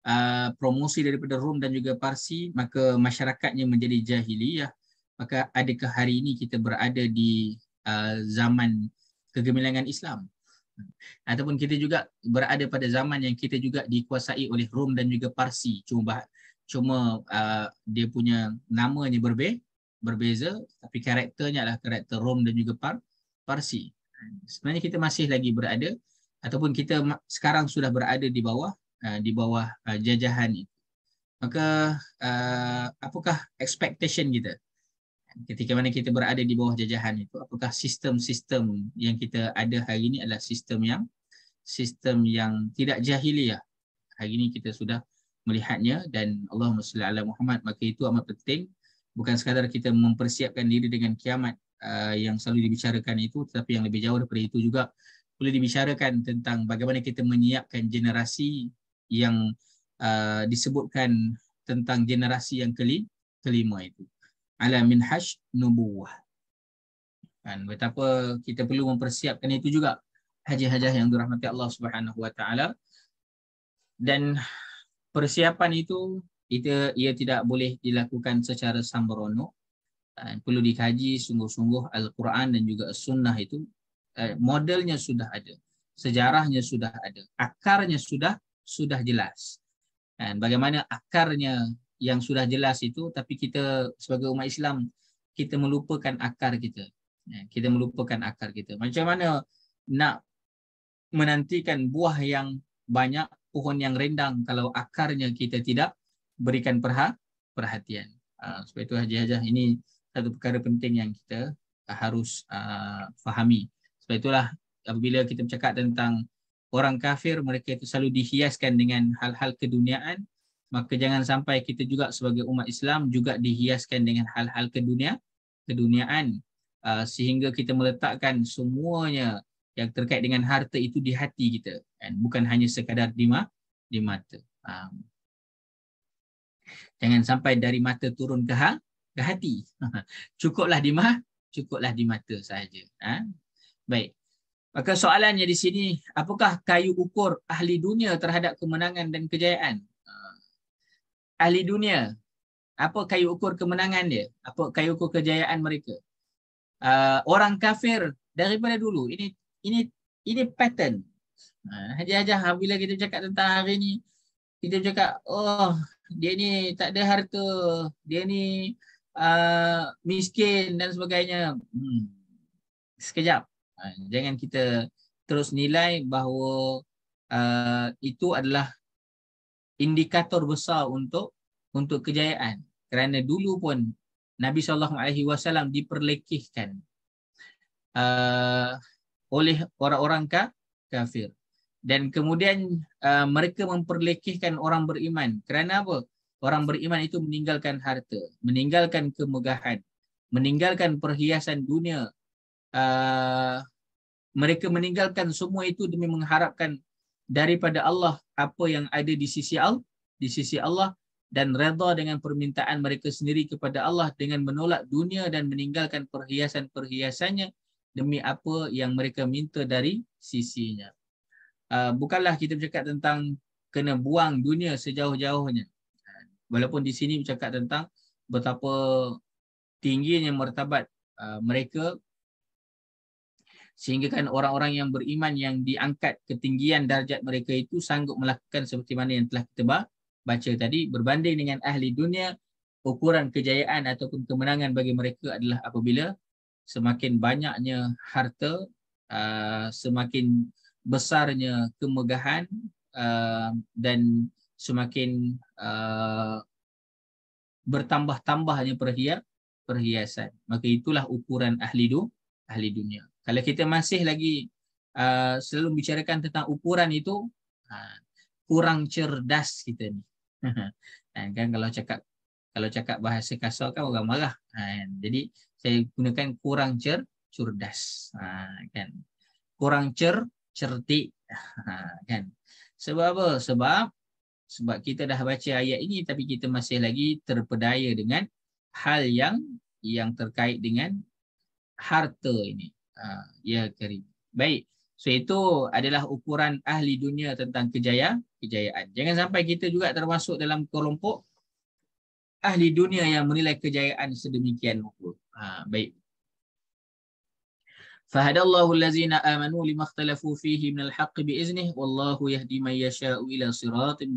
uh, promosi daripada Rom dan juga Parsi maka masyarakatnya menjadi jahiliyah maka adakah hari ini kita berada di uh, zaman kegemilangan Islam ataupun kita juga berada pada zaman yang kita juga dikuasai oleh Rom dan juga Parsi cuma bah- cuma uh, dia punya namanya berbe berbeza tapi karakternya adalah karakter Rom dan juga Par Parsi sebenarnya kita masih lagi berada ataupun kita sekarang sudah berada di bawah Uh, di bawah uh, jajahan itu. Maka uh, apakah expectation kita ketika mana kita berada di bawah jajahan itu? Apakah sistem-sistem yang kita ada hari ini adalah sistem yang sistem yang tidak jahiliah? Hari ini kita sudah melihatnya dan Allahumma salli ala Muhammad maka itu amat penting bukan sekadar kita mempersiapkan diri dengan kiamat uh, yang selalu dibicarakan itu tetapi yang lebih jauh daripada itu juga boleh dibicarakan tentang bagaimana kita menyiapkan generasi yang uh, disebutkan tentang generasi yang keli, kelima itu. Ala min hash nubuwah. Dan betapa kita perlu mempersiapkan itu juga. Haji-haji yang dirahmati Allah Subhanahu Wa Taala dan persiapan itu ia, ia tidak boleh dilakukan secara sambrono perlu dikaji sungguh-sungguh Al-Quran dan juga Sunnah itu eh, modelnya sudah ada sejarahnya sudah ada akarnya sudah sudah jelas. Dan bagaimana akarnya yang sudah jelas itu tapi kita sebagai umat Islam kita melupakan akar kita. Kita melupakan akar kita. Macam mana nak menantikan buah yang banyak, pohon yang rendang kalau akarnya kita tidak berikan perhatian. Ah, sebab itu Haji Hajah ini satu perkara penting yang kita harus ah, fahami. Sebab itulah apabila kita bercakap tentang orang kafir mereka itu selalu dihiaskan dengan hal-hal keduniaan maka jangan sampai kita juga sebagai umat Islam juga dihiaskan dengan hal-hal kedunia keduniaan ah, sehingga kita meletakkan semuanya yang terkait dengan harta itu di hati kita dan bukan hanya sekadar di mata ah. jangan sampai dari mata turun ke ha-, hati cukuplah di mata, cukuplah di mata saja ah. baik Maka soalannya di sini, apakah kayu ukur ahli dunia terhadap kemenangan dan kejayaan? Ah, ahli dunia, apa kayu ukur kemenangan dia? Apa kayu ukur kejayaan mereka? Uh, orang kafir daripada dulu, ini ini ini pattern. Haji-haji, ah, uh, bila kita cakap tentang hari ini, kita cakap, oh dia ni tak ada harta, dia ni uh, miskin dan sebagainya. Hmm. Sekejap. Ha, jangan kita terus nilai bahawa uh, itu adalah indikator besar untuk untuk kejayaan. Kerana dulu pun Nabi SAW diperlekihkan uh, oleh orang-orang kafir. Dan kemudian uh, mereka memperlekihkan orang beriman. Kerana apa? Orang beriman itu meninggalkan harta, meninggalkan kemegahan, meninggalkan perhiasan dunia Uh, mereka meninggalkan semua itu demi mengharapkan daripada Allah apa yang ada di sisi Allah, di sisi Allah dan redha dengan permintaan mereka sendiri kepada Allah dengan menolak dunia dan meninggalkan perhiasan-perhiasannya demi apa yang mereka minta dari sisinya. Uh, bukanlah kita bercakap tentang kena buang dunia sejauh-jauhnya. Uh, walaupun di sini bercakap tentang betapa tingginya martabat uh, mereka sehingga kan orang-orang yang beriman yang diangkat ketinggian darjat mereka itu sanggup melakukan seperti mana yang telah kita baca tadi berbanding dengan ahli dunia ukuran kejayaan ataupun kemenangan bagi mereka adalah apabila semakin banyaknya harta uh, semakin besarnya kemegahan uh, dan semakin uh, bertambah-tambahnya perhiasan perhiasan maka itulah ukuran ahli du ahli dunia kalau kita masih lagi uh, selalu bicarakan tentang ukuran itu, uh, kurang cerdas kita ni. Ha, kan kalau cakap kalau cakap bahasa kasar kan orang marah. Kan? Jadi saya gunakan kurang cer cerdas. Ha, kan. Kurang cer cerdik. Ha, kan. Sebab apa? Sebab sebab kita dah baca ayat ini tapi kita masih lagi terpedaya dengan hal yang yang terkait dengan harta ini. Ha, ya karim. Baik. So itu adalah ukuran ahli dunia tentang kejayaan, kejayaan. Jangan sampai kita juga termasuk dalam kelompok ahli dunia yang menilai kejayaan sedemikian rupa. Ha, baik. Fahadallahu allazina amanu lima ikhtalafu fihi min al-haq bi iznih wallahu yahdi man yasha'u ila siratin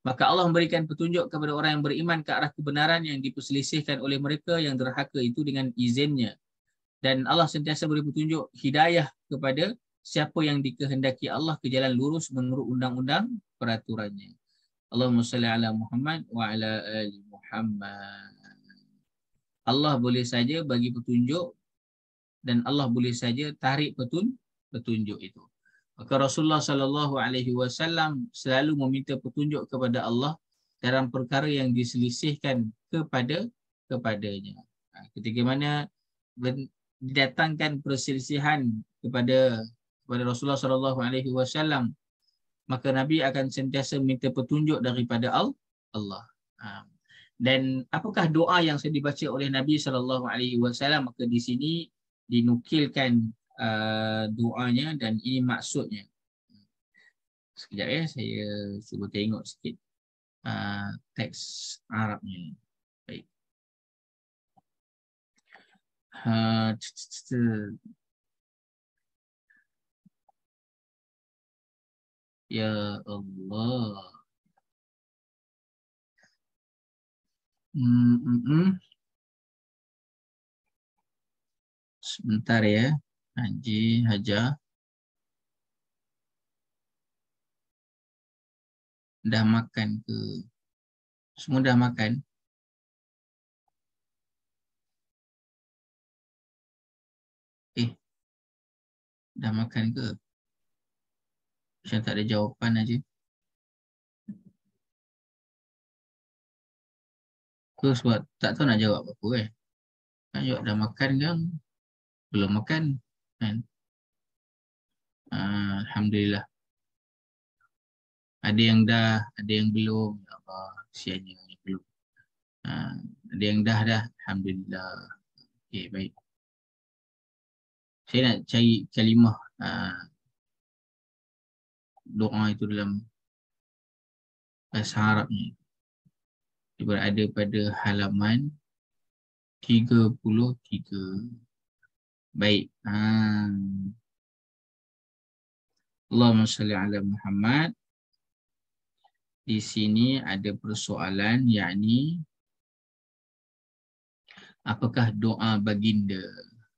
Maka Allah memberikan petunjuk kepada orang yang beriman ke arah kebenaran yang diperselisihkan oleh mereka yang derhaka itu dengan izinnya dan Allah sentiasa beri petunjuk hidayah kepada siapa yang dikehendaki Allah ke jalan lurus menurut undang-undang peraturannya. Allahumma salli ala Muhammad wa ala ali Muhammad. Allah boleh saja bagi petunjuk dan Allah boleh saja tarik petun petunjuk itu. Maka Rasulullah sallallahu alaihi wasallam selalu meminta petunjuk kepada Allah dalam perkara yang diselisihkan kepada kepadanya. Ha, ketika mana didatangkan perselisihan kepada kepada Rasulullah sallallahu alaihi wasallam maka Nabi akan sentiasa minta petunjuk daripada Allah. Ha. Dan apakah doa yang saya dibaca oleh Nabi sallallahu alaihi wasallam maka di sini dinukilkan uh, doanya dan ini maksudnya. Sekejap ya saya cuba tengok sikit uh, teks Arabnya. ni. ya Allah. Hmm, Sebentar ya, Haji Haja. dah makan ke? Semua dah makan? dah makan ke? Macam tak ada jawapan aja. Tu sebab tak tahu nak jawab apa eh. Kan jawab dah makan kan? Belum makan kan? Ah, Alhamdulillah. Ada yang dah, ada yang belum. Ya Allah, sianya yang belum. Ah, ada yang dah dah. Alhamdulillah. Okay, baik saya nak cari kalimah uh, ah. doa itu dalam bahasa Arab ni. Dia berada pada halaman 33. Baik. Ha. Allahumma salli ala Muhammad. Di sini ada persoalan yakni apakah doa baginda?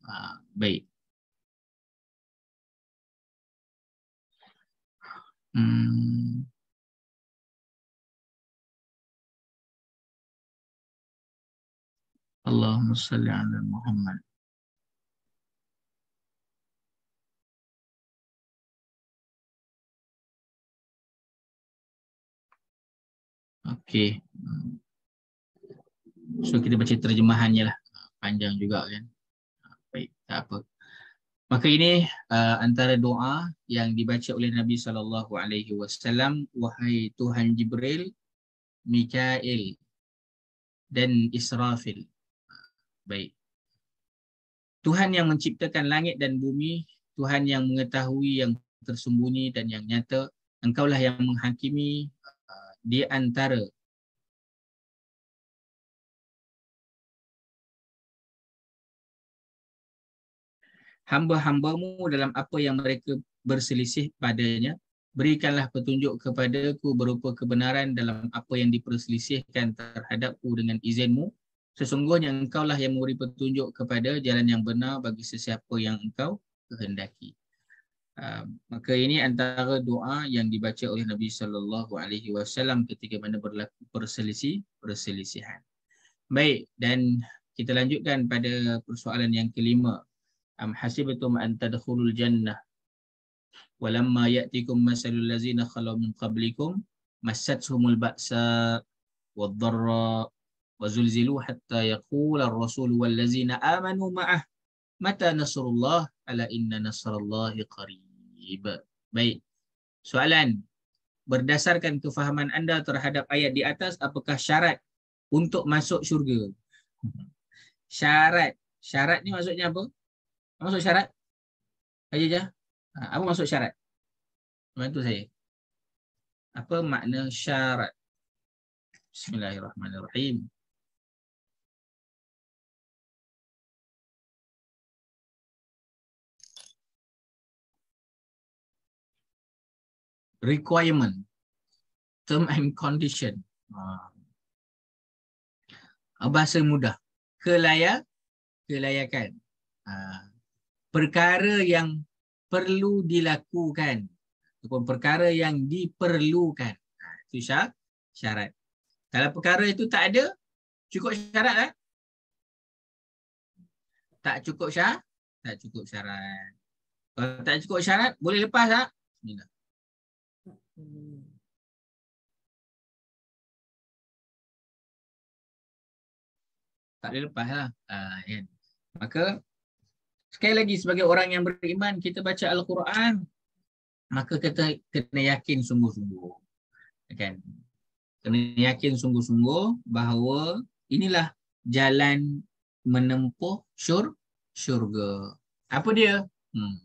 Ha, baik. اللهم صل على محمد Okey. So kita baca terjemahannya lah. Panjang juga kan. Baik, tak apa. Maka ini uh, antara doa yang dibaca oleh Nabi saw. wahai Tuhan Jibril, Mikail dan Israfil. Baik. Tuhan yang menciptakan langit dan bumi, Tuhan yang mengetahui yang tersembunyi dan yang nyata, engkaulah yang menghakimi uh, di antara hamba-hambamu dalam apa yang mereka berselisih padanya. Berikanlah petunjuk kepadaku berupa kebenaran dalam apa yang diperselisihkan terhadapku dengan izinmu. Sesungguhnya engkau lah yang memberi petunjuk kepada jalan yang benar bagi sesiapa yang engkau kehendaki. Uh, maka ini antara doa yang dibaca oleh Nabi sallallahu alaihi wasallam ketika mana berlaku perselisih perselisihan. Baik dan kita lanjutkan pada persoalan yang kelima am hasibatum an tadkhulul jannah walamma ya'tikum masalul ladzina khalaw min qablikum massatuhumul ba'sa wadh-dharra zulzilu hatta yaqula ar-rasul wal ladzina amanu ma'ah mata nasrullah ala inna nasrallahi qarib baik soalan berdasarkan kefahaman anda terhadap ayat di atas apakah syarat untuk masuk syurga syarat syarat ni maksudnya apa Masuk syarat? Aja je. Ha, apa masuk syarat? Bantu saya. Apa makna syarat? Bismillahirrahmanirrahim. Requirement. Term and condition. Ha. Bahasa mudah. kelayak, kelayakan. Kelayakan. Ha perkara yang perlu dilakukan ataupun perkara yang diperlukan. Ha, itu syarat. Kalau perkara itu tak ada, cukup syarat lah. Tak cukup syarat? Tak cukup syarat. Kalau tak cukup syarat, boleh lepas tak? Ha? Bismillah. Tak boleh lepas lah. Ha, kan? Maka Sekali lagi sebagai orang yang beriman kita baca Al-Quran maka kita kena yakin sungguh-sungguh. Kan? Kena yakin sungguh-sungguh bahawa inilah jalan menempuh syur syurga. Apa dia? Hmm.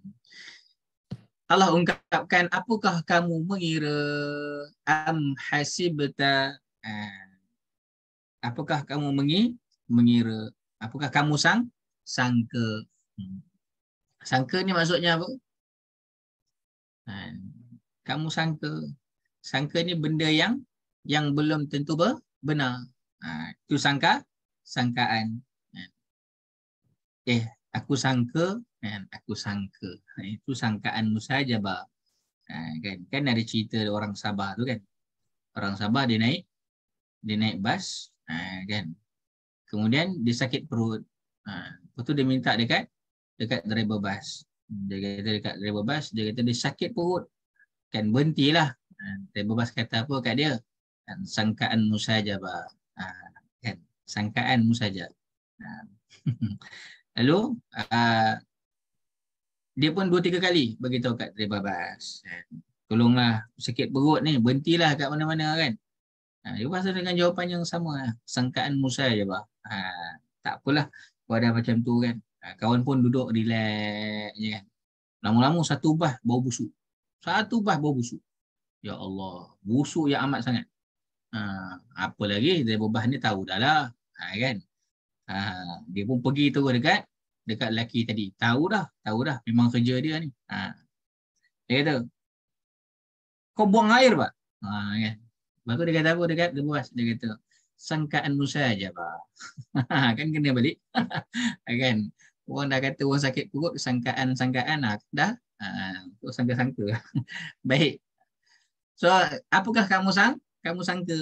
Allah ungkapkan apakah kamu mengira am hasibta ah. apakah kamu mengi mengira apakah kamu sang sangka Hmm. Sangka ni maksudnya apa? Ha. Kamu sangka. Sangka ni benda yang yang belum tentu benar. Ha. Itu sangka. Sangkaan. Ha. Eh, aku sangka. Kan? Aku sangka. Ha. Itu sangkaan musajabah. Ha. Kan? kan ada cerita orang Sabah tu kan? Orang Sabah dia naik. Dia naik bas. Ha. Kan? Kemudian dia sakit perut. Ha. Lepas tu dia minta dekat dekat driver bus. Dia kata dekat driver bus, dia kata dia sakit perut. Kan lah, Driver bus kata apa kat dia? Kan sangkaan mu saja ba. Ha, kan sangkaan mu saja. Ha. Lalu dia pun dua tiga kali bagi kat driver bus. Kan. Tolonglah sakit perut ni, lah kat mana-mana kan. Ha, dia pasal dengan jawapan yang sama lah. Sangkaan Musa bah. Ha, tak apalah kalau dah macam tu kan. Ah, kawan pun duduk relax je kan. Lama-lama satu bah bau busuk. Satu bah bau busuk. Ya Allah, busuk yang amat sangat. Ha, apa lagi dia bah ni tahu dah lah. Ha, kan? Ha, dia pun pergi terus dekat dekat lelaki tadi. Tahu dah, tahu dah memang kerja dia ni. Ha. Dia kata, kau buang air pak. Ha, kan? Baru dia kata apa dekat dia buas. Dia kata, sangkaan Musa aja pak. Ha, kan kena balik. Ha, kan? orang dah kata orang sakit perut sangkaan-sangkaan lah. dah uh, sangka-sangka baik so apakah kamu sang kamu sangka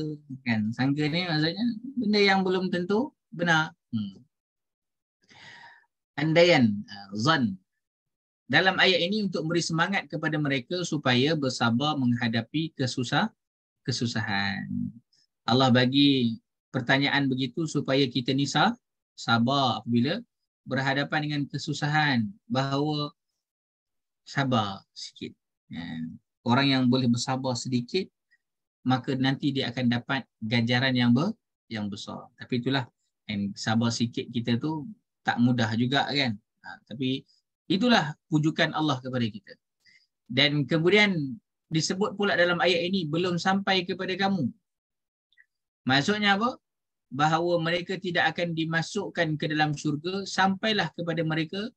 kan sangka ni maksudnya benda yang belum tentu benar hmm. andaian uh, zan dalam ayat ini untuk beri semangat kepada mereka supaya bersabar menghadapi kesusah kesusahan Allah bagi pertanyaan begitu supaya kita ni sabar apabila berhadapan dengan kesusahan bahawa sabar sikit. Ya. Orang yang boleh bersabar sedikit maka nanti dia akan dapat ganjaran yang ber, yang besar. Tapi itulah and sabar sikit kita tu tak mudah juga kan. Ha, tapi itulah pujukan Allah kepada kita. Dan kemudian disebut pula dalam ayat ini belum sampai kepada kamu. Maksudnya apa? bahawa mereka tidak akan dimasukkan ke dalam syurga sampailah kepada mereka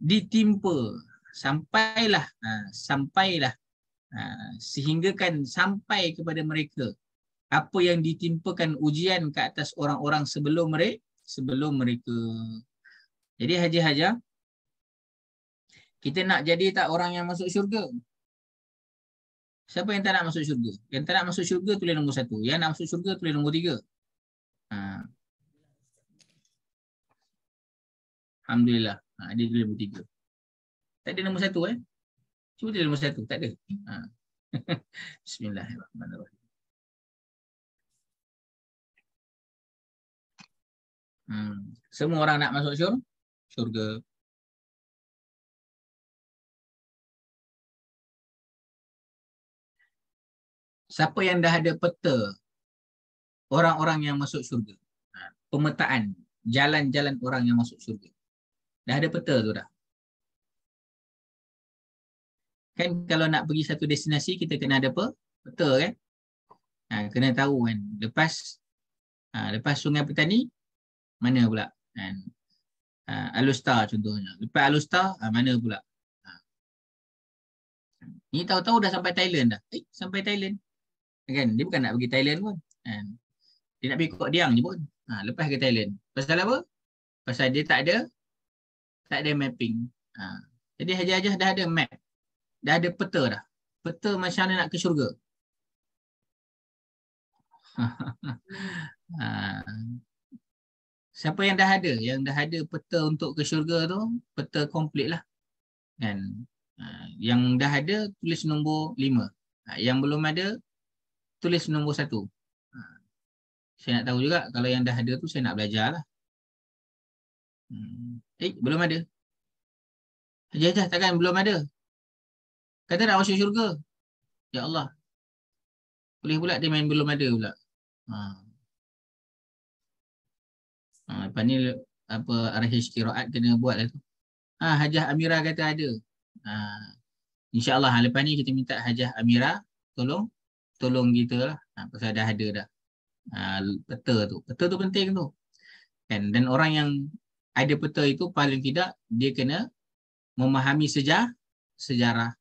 ditimpa sampailah ha, sampailah ha, sehinggakan sampai kepada mereka apa yang ditimpakan ujian ke atas orang-orang sebelum mereka sebelum mereka jadi haji haja kita nak jadi tak orang yang masuk syurga siapa yang tak nak masuk syurga yang tak nak masuk syurga tulis nombor satu yang nak masuk syurga tulis nombor tiga Alhamdulillah. Ha, dia tulis nombor tiga. Tak ada nombor satu eh. Cuba dia nombor satu. Tak ada. Ha. Bismillahirrahmanirrahim. Hmm. Semua orang nak masuk syurga? Syurga. Siapa yang dah ada peta orang-orang yang masuk syurga? Ha, pemetaan jalan-jalan orang yang masuk syurga. Dah ada peta tu dah. Kan kalau nak pergi satu destinasi kita kena ada apa? Peta kan? Ha, kena tahu kan. Lepas ha, lepas Sungai Petani mana pula? Kan? Ha, Alustar contohnya. Lepas Alustar ha, mana pula? Ha. Ni tahu-tahu dah sampai Thailand dah. Eh, sampai Thailand. Kan? Dia bukan nak pergi Thailand pun. Kan? Dia nak pergi Kok Diang je pun. Ha, lepas ke Thailand. Pasal apa? Pasal dia tak ada tak ada mapping. Ha. Jadi Haji-Haji dah ada map. Dah ada peta dah. Peta macam mana nak ke syurga. ha. Siapa yang dah ada? Yang dah ada peta untuk ke syurga tu, peta komplit lah. Dan Ha. Yang dah ada, tulis nombor lima. Ha. Yang belum ada, tulis nombor satu. Ha. Saya nak tahu juga, kalau yang dah ada tu saya nak belajar lah. Hmm. Eh, belum ada. Haji Hajah takkan belum ada. Kata nak masuk syurga. Ya Allah. Boleh pula dia main belum ada pula. Ha. Ha, lepas ni apa arahis kiraat kena buat lah tu. Ha, Hajah Amira kata ada. Ha. InsyaAllah ha, lepas ni kita minta Hajah Amira tolong tolong kita lah. Ha, pasal dah ada dah. Ha, peta tu. Peta tu penting tu. Kan? Dan orang yang ada peta itu paling tidak dia kena memahami sejarah sejarah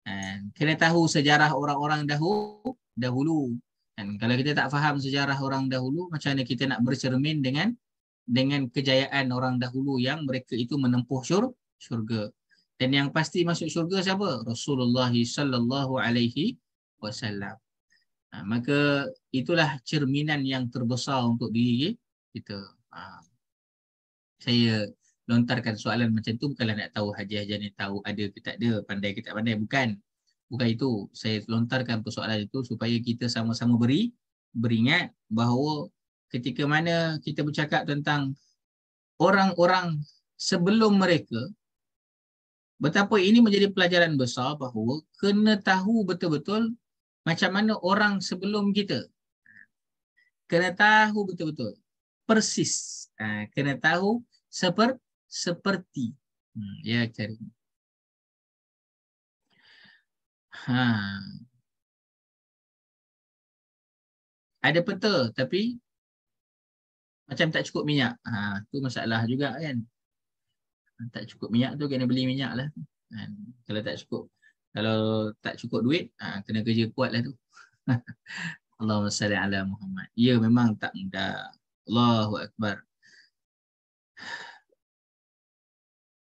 dan kena tahu sejarah orang-orang dahulu dahulu dan kalau kita tak faham sejarah orang dahulu macam mana kita nak bercermin dengan dengan kejayaan orang dahulu yang mereka itu menempuh syurga dan yang pasti masuk syurga siapa Rasulullah sallallahu alaihi wasallam ha, maka itulah cerminan yang terbesar untuk diri kita ha saya lontarkan soalan macam tu bukanlah nak tahu Haji Hajar ni tahu ada ke tak ada, pandai ke tak pandai. Bukan. Bukan itu. Saya lontarkan persoalan itu supaya kita sama-sama beri beringat bahawa ketika mana kita bercakap tentang orang-orang sebelum mereka betapa ini menjadi pelajaran besar bahawa kena tahu betul-betul macam mana orang sebelum kita kena tahu betul-betul persis ah, kena tahu seper, seperti hmm, ya cari ha ada peta tapi macam tak cukup minyak ha tu masalah juga kan tak cukup minyak tu kena beli minyak lah ha, kalau tak cukup kalau tak cukup duit ha, kena kerja kuat lah tu Allahumma salli Muhammad ya memang tak mudah Allahu Akbar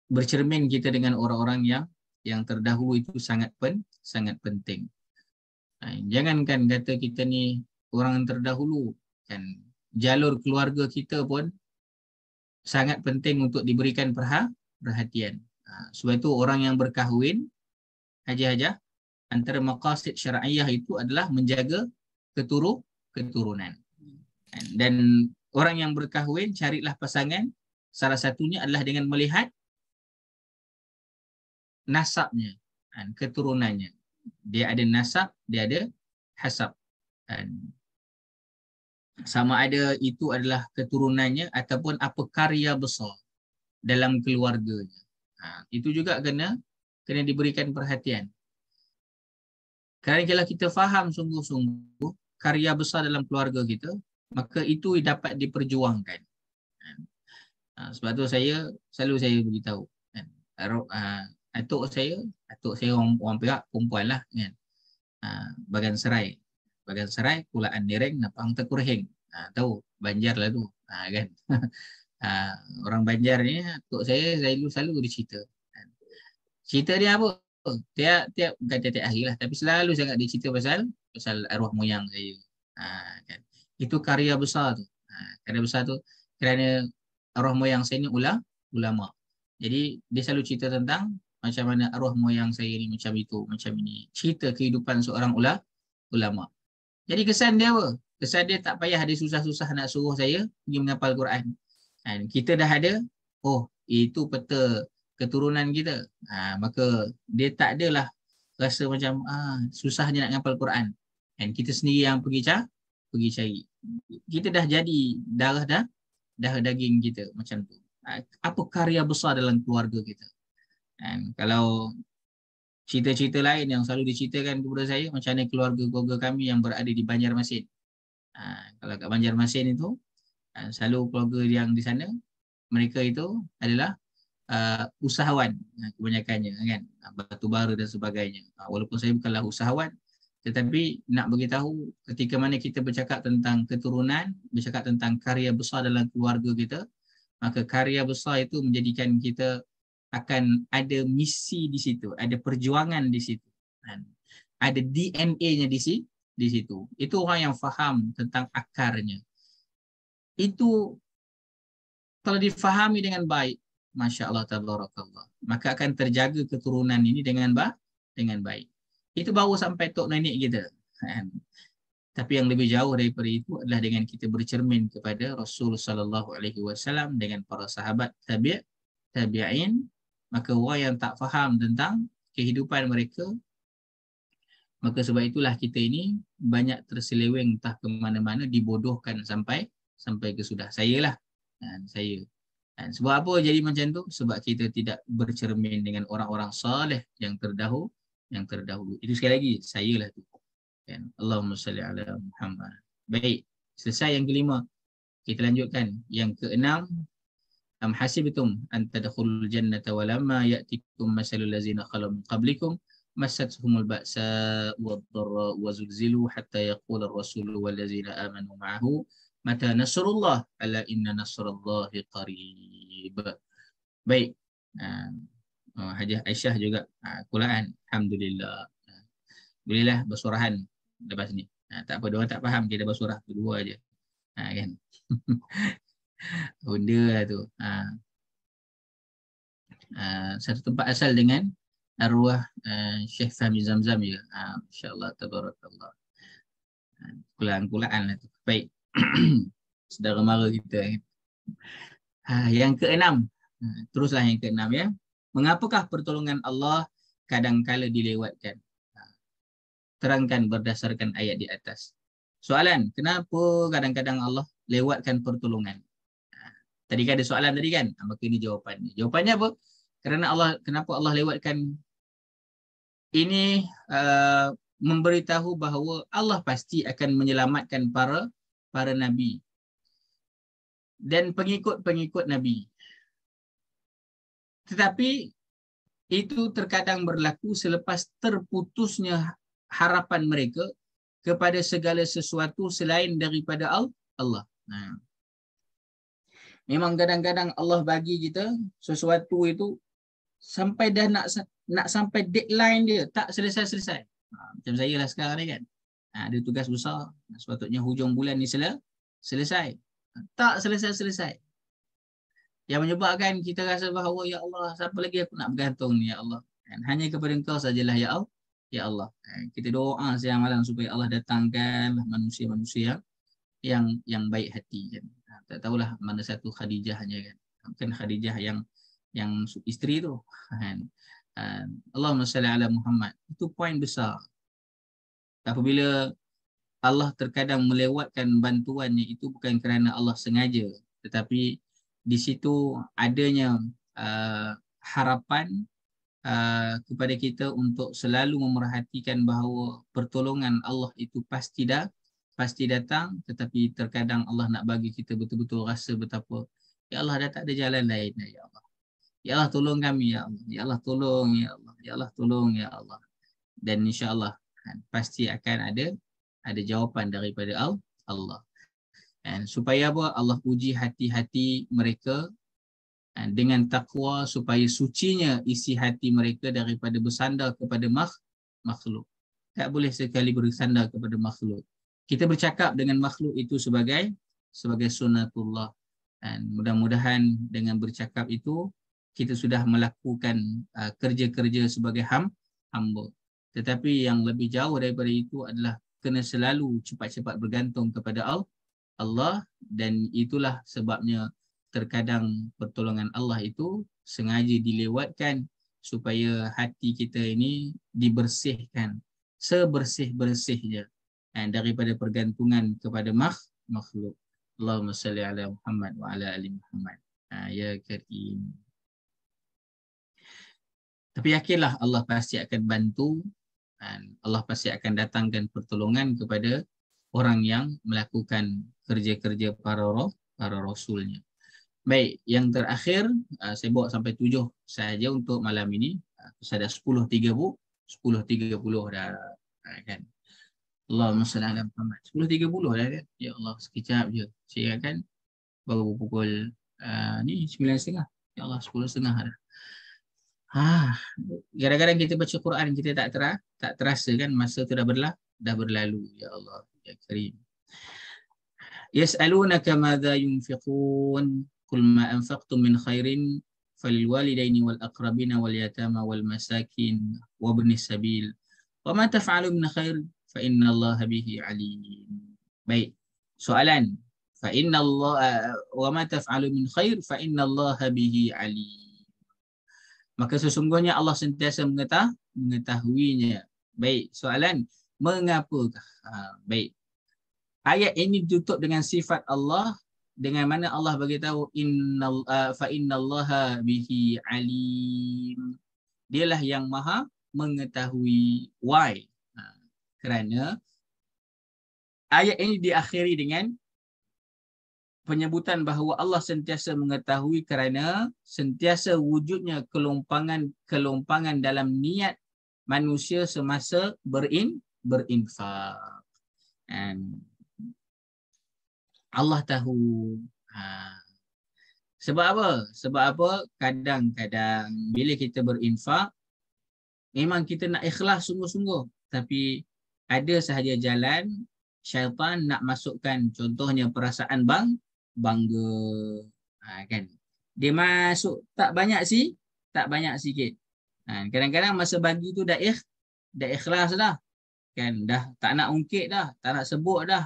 bercermin kita dengan orang-orang yang yang terdahulu itu sangat pen, sangat penting. Ha, jangankan kata kita ni orang yang terdahulu kan jalur keluarga kita pun sangat penting untuk diberikan perhatian. Ha, sebab itu orang yang berkahwin haja-haja antara maqasid syar'iyah itu adalah menjaga keturu keturunan. Kan, dan orang yang berkahwin carilah pasangan salah satunya adalah dengan melihat nasabnya kan, keturunannya dia ada nasab dia ada hasab kan. sama ada itu adalah keturunannya ataupun apa karya besar dalam keluarganya ha, itu juga kena kena diberikan perhatian kerana kalau kita faham sungguh-sungguh karya besar dalam keluarga kita maka itu dapat diperjuangkan ha, sebab tu saya selalu saya beritahu kan, ha, atuk saya, atuk saya orang, orang Perak perempuan lah kan. Ha, Bagan Serai. Bagan Serai, Kulaan Nireng, Napang Tekurheng. Ha, tahu, Banjar lah tu. Ha, kan? ha, orang Banjar ni, atuk saya Zailu selalu dia cerita. Kan. Cerita dia apa? Tiap, tiap, bukan tiap, tiap hari lah. Tapi selalu sangat dia cerita pasal, pasal arwah moyang saya. Ha, kan? Itu karya besar tu. Ha, karya besar tu kerana arwah moyang saya ni ulang, ulama. Jadi dia selalu cerita tentang macam mana arwah moyang saya ni macam itu, macam ini. Cerita kehidupan seorang ula, ulama. Jadi kesan dia apa? Kesan dia tak payah ada susah-susah nak suruh saya pergi menghafal Quran. Dan kita dah ada, oh itu peta keturunan kita. Ha, maka dia tak adalah rasa macam ah susahnya nak ngapal Quran. Dan kita sendiri yang pergi cari, pergi cari. Kita dah jadi darah dah, dah daging kita macam tu. Ha, apa karya besar dalam keluarga kita? And kalau cerita-cerita lain yang selalu diceritakan kepada saya macam mana keluarga-keluarga kami yang berada di Banjarmasin. Ha, kalau kat Banjarmasin itu ha, selalu keluarga yang di sana mereka itu adalah uh, usahawan ha, kebanyakannya kan batu bara dan sebagainya. walaupun saya bukanlah usahawan tetapi nak bagi tahu, ketika mana kita bercakap tentang keturunan, bercakap tentang karya besar dalam keluarga kita, maka karya besar itu menjadikan kita akan ada misi di situ, ada perjuangan di situ. Ada DNA-nya di situ di situ. Itu orang yang faham tentang akarnya. Itu telah difahami dengan baik, Masya Allah, Tabarakallah. Maka akan terjaga keturunan ini dengan baik. Dengan baik. Itu baru sampai Tok Nenek kita. Kan? Tapi yang lebih jauh daripada itu adalah dengan kita bercermin kepada Rasulullah Sallallahu Alaihi Wasallam dengan para sahabat tabi' tabi'in maka orang yang tak faham tentang kehidupan mereka maka sebab itulah kita ini banyak terseleweng entah ke mana-mana dibodohkan sampai sampai ke sudah kan, saya lah dan saya dan sebab apa jadi macam tu sebab kita tidak bercermin dengan orang-orang soleh yang terdahulu yang terdahulu itu sekali lagi saya lah tu kan Allahumma salli ala Muhammad baik selesai yang kelima kita lanjutkan yang keenam am hasibtum an tadkhulul jannata wa lamma ya'tikum masalul ladzina khalaw qablikum qablikum massatuhumul ba'sa wad-dharra wa zulzilu hatta yaqula ar rasul wal ladzina amanu ma'ahu mata nasrullah ala inna nasrullah qarib baik uh, oh, hajah aisyah juga Kulaan ah, alhamdulillah bolehlah bersurahan lepas ni ah, tak apa dia tak faham dia bersurah dua aje ha, kan Honda lah tu. Ha. Ha. satu tempat asal dengan arwah uh, Syekh Fahmi Zamzam ya. Ha. InsyaAllah tabarakallah. Ha. Kulaan-kulaan lah tu. Baik. Sedara mara kita. Eh. Ha. yang keenam. Ha. teruslah yang keenam ya. Mengapakah pertolongan Allah kadangkala dilewatkan? Ha. Terangkan berdasarkan ayat di atas. Soalan, kenapa kadang-kadang Allah lewatkan pertolongan? tadi kan ada soalan tadi kan ah, maka ini jawapannya jawapannya apa kerana Allah kenapa Allah lewatkan ini uh, memberitahu bahawa Allah pasti akan menyelamatkan para para nabi dan pengikut-pengikut nabi tetapi itu terkadang berlaku selepas terputusnya harapan mereka kepada segala sesuatu selain daripada Allah. Nah memang kadang-kadang Allah bagi kita sesuatu itu sampai dah nak nak sampai deadline dia tak selesai-selesai. Ha, macam saya lah sekarang ni kan. Ha, ada tugas besar sepatutnya hujung bulan ni selesai. Ha, tak selesai-selesai. Yang menyebabkan kita rasa bahawa ya Allah siapa lagi aku nak bergantung ni ya Allah. Dan hanya kepada engkau sajalah ya Allah. Ya Allah. Ha, kita doa siang malam supaya Allah datangkan lah manusia-manusia yang yang baik hati. Kan? tak tahulah mana satu Khadijahnya kan mungkin Khadijah yang yang isteri tu kan, kan. Allahumma salli ala Muhammad itu poin besar apabila Allah terkadang melewatkan bantuannya itu bukan kerana Allah sengaja tetapi di situ adanya uh, harapan uh, kepada kita untuk selalu memerhatikan bahawa pertolongan Allah itu pasti dah pasti datang tetapi terkadang Allah nak bagi kita betul-betul rasa betapa ya Allah dah tak ada jalan lain lah, ya Allah. Ya Allah tolong kami ya Allah. Ya Allah tolong ya Allah. Ya Allah tolong ya Allah. Dan insya-Allah kan, pasti akan ada ada jawapan daripada Allah. Dan supaya apa Allah uji hati-hati mereka dengan takwa supaya sucinya isi hati mereka daripada bersandar kepada makhluk. Tak boleh sekali bersandar kepada makhluk kita bercakap dengan makhluk itu sebagai sebagai sunatullah dan mudah-mudahan dengan bercakap itu kita sudah melakukan uh, kerja-kerja sebagai ham hamba tetapi yang lebih jauh daripada itu adalah kena selalu cepat-cepat bergantung kepada Allah. Allah dan itulah sebabnya terkadang pertolongan Allah itu sengaja dilewatkan supaya hati kita ini dibersihkan sebersih-bersihnya and eh, daripada pergantungan kepada mak makhluk. Allahumma salli ala Muhammad wa ala ali Muhammad. Ha, ya Karim. Tapi yakinlah Allah pasti akan bantu dan Allah pasti akan datangkan pertolongan kepada orang yang melakukan kerja-kerja para roh, para rasulnya. Baik, yang terakhir ha, saya bawa sampai tujuh saja untuk malam ini. Saya ha, ada sepuluh tiga bu, sepuluh tiga puluh dah kan. Allahumma salli ala Muhammad. 10.30 dah kan? Ya Allah, sekejap je. Saya ingatkan baru pukul uh, ni 9.30. Ya Allah, 10.30 dah. Ha, ah, gara-gara kita baca Quran kita tak terah, tak terasa kan masa tu dah berlah, dah berlalu. Ya Allah, ya Karim. Yas'alunaka madza yunfiqun qul ma anfaqtum min khairin فللوالدين والأقربين واليتامى والمساكين وابن Wa وما تفعلوا min خير fa Allah bihi alim. Baik. Soalan fa innallaha wa ma taf'alu min khair fa Allah bihi alim. Maka sesungguhnya Allah sentiasa mengetahui mengetahuinya. Baik. Soalan Mengapa? Ha, baik. Ayat ini ditutup dengan sifat Allah dengan mana Allah beritahu inna uh, fa innallaha bihi alim. Dialah yang maha mengetahui why kerana ayat ini diakhiri dengan penyebutan bahawa Allah sentiasa mengetahui kerana sentiasa wujudnya kelompangan-kelompangan dalam niat manusia semasa berin berinfak. And Allah tahu. Ha. Sebab apa? Sebab apa? Kadang-kadang bila kita berinfak, memang kita nak ikhlas sungguh-sungguh. Tapi ada sahaja jalan syaitan nak masukkan contohnya perasaan bang bangga ha, kan dia masuk tak banyak sih tak banyak sikit ha, kadang-kadang ha, masa bagi tu dah ikh dah ikhlas dah kan dah tak nak ungkit dah tak nak sebut dah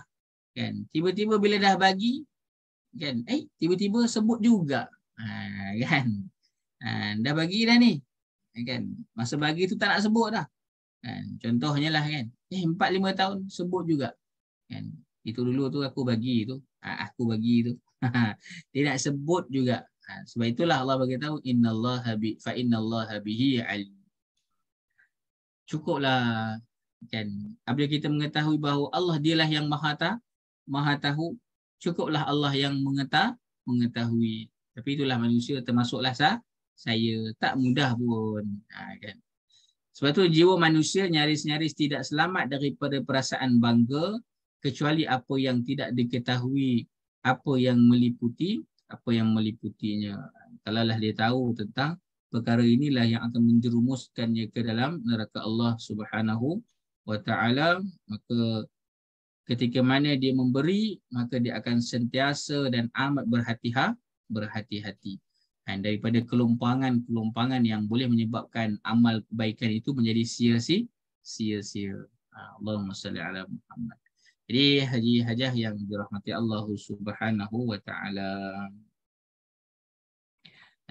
kan tiba-tiba bila dah bagi kan eh tiba-tiba sebut juga ha, kan ha, dah bagi dah ni ha, kan masa bagi tu tak nak sebut dah Kan? Contohnya lah kan. Eh, 4-5 tahun sebut juga. Kan? Itu dulu tu aku bagi tu. Ha, aku bagi tu. Tidak sebut juga. Ha, sebab itulah Allah beritahu. Inna Allah habi, fa inna Allah habihi al. Cukuplah. Kan? Apabila kita mengetahui bahawa Allah dialah yang maha, tahu, maha tahu. Cukuplah Allah yang mengetah, mengetahui. Tapi itulah manusia termasuklah sah. Saya tak mudah pun. Ha, kan? Sebab itu jiwa manusia nyaris-nyaris tidak selamat daripada perasaan bangga kecuali apa yang tidak diketahui, apa yang meliputi, apa yang meliputinya. Kalaulah dia tahu tentang perkara inilah yang akan menjerumuskannya ke dalam neraka Allah Subhanahu wa taala, maka ketika mana dia memberi, maka dia akan sentiasa dan amat berhati-hati, berhati-hati. Dan daripada kelompangan-kelompangan yang boleh menyebabkan amal kebaikan itu menjadi sia-sia, sia-sia. Ha, Allahumma salli ala Muhammad. Jadi haji hajah yang dirahmati Allah Subhanahu wa taala.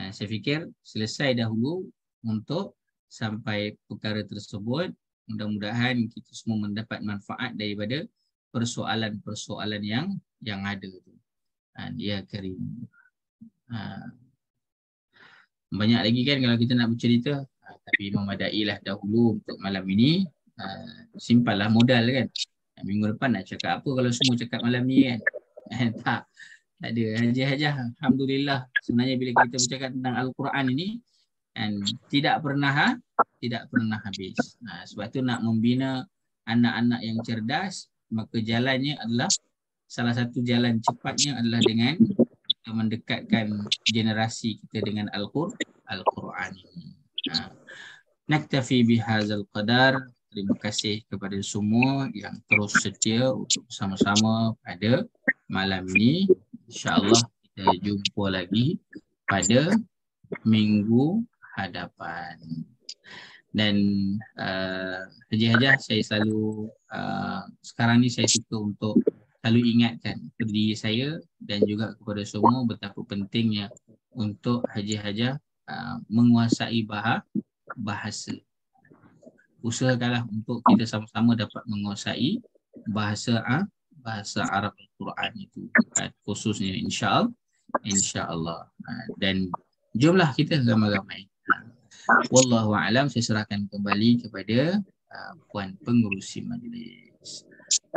Ha, saya fikir selesai dahulu untuk sampai perkara tersebut. Mudah-mudahan kita semua mendapat manfaat daripada persoalan-persoalan yang yang ada tu. Ha, ya Karim. Ha, banyak lagi kan kalau kita nak bercerita ah, tapi memadai lah dahulu untuk malam ini ah, simpanlah modal kan ah, minggu depan nak cakap apa kalau semua cakap malam ni kan eh, tak tak ada haji haji alhamdulillah sebenarnya bila kita bercakap tentang al-Quran ini kan tidak pernah ha? tidak pernah habis ha, sebab tu nak membina anak-anak yang cerdas maka jalannya adalah salah satu jalan cepatnya adalah dengan mendekatkan generasi kita dengan Al-Quran. Ha. Naktafi bihazal qadar. Terima kasih kepada semua yang terus setia untuk bersama-sama pada malam ini. Insya Allah kita jumpa lagi pada minggu hadapan. Dan uh, Haji saya selalu uh, sekarang ni saya suka untuk selalu ingatkan kepada diri saya dan juga kepada semua betapa pentingnya untuk haji-haja uh, menguasai bahasa. Usahakanlah untuk kita sama-sama dapat menguasai bahasa uh, bahasa Arab Al-Quran itu kan, khususnya insya-Allah insya-Allah. Ah, dan jumlah kita ramai-ramai. Wallahu alam saya serahkan kembali kepada uh, puan pengurusi majlis.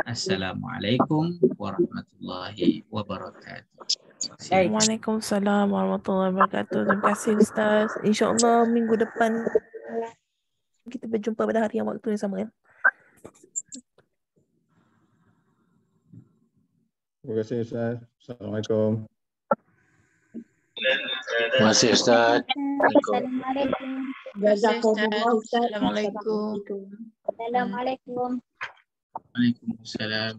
Assalamualaikum warahmatullahi wabarakatuh. Waalaikumsalam warahmatullahi wabarakatuh. Terima kasih Ustaz. Allah minggu depan kita berjumpa pada hari yang waktu yang sama. Ya? Terima kasih Ustaz. Assalamualaikum. Terima kasih Ustaz. Assalamualaikum. Jazakumullah Ustaz. Assalamualaikum. Assalamualaikum. Waalaikumsalam.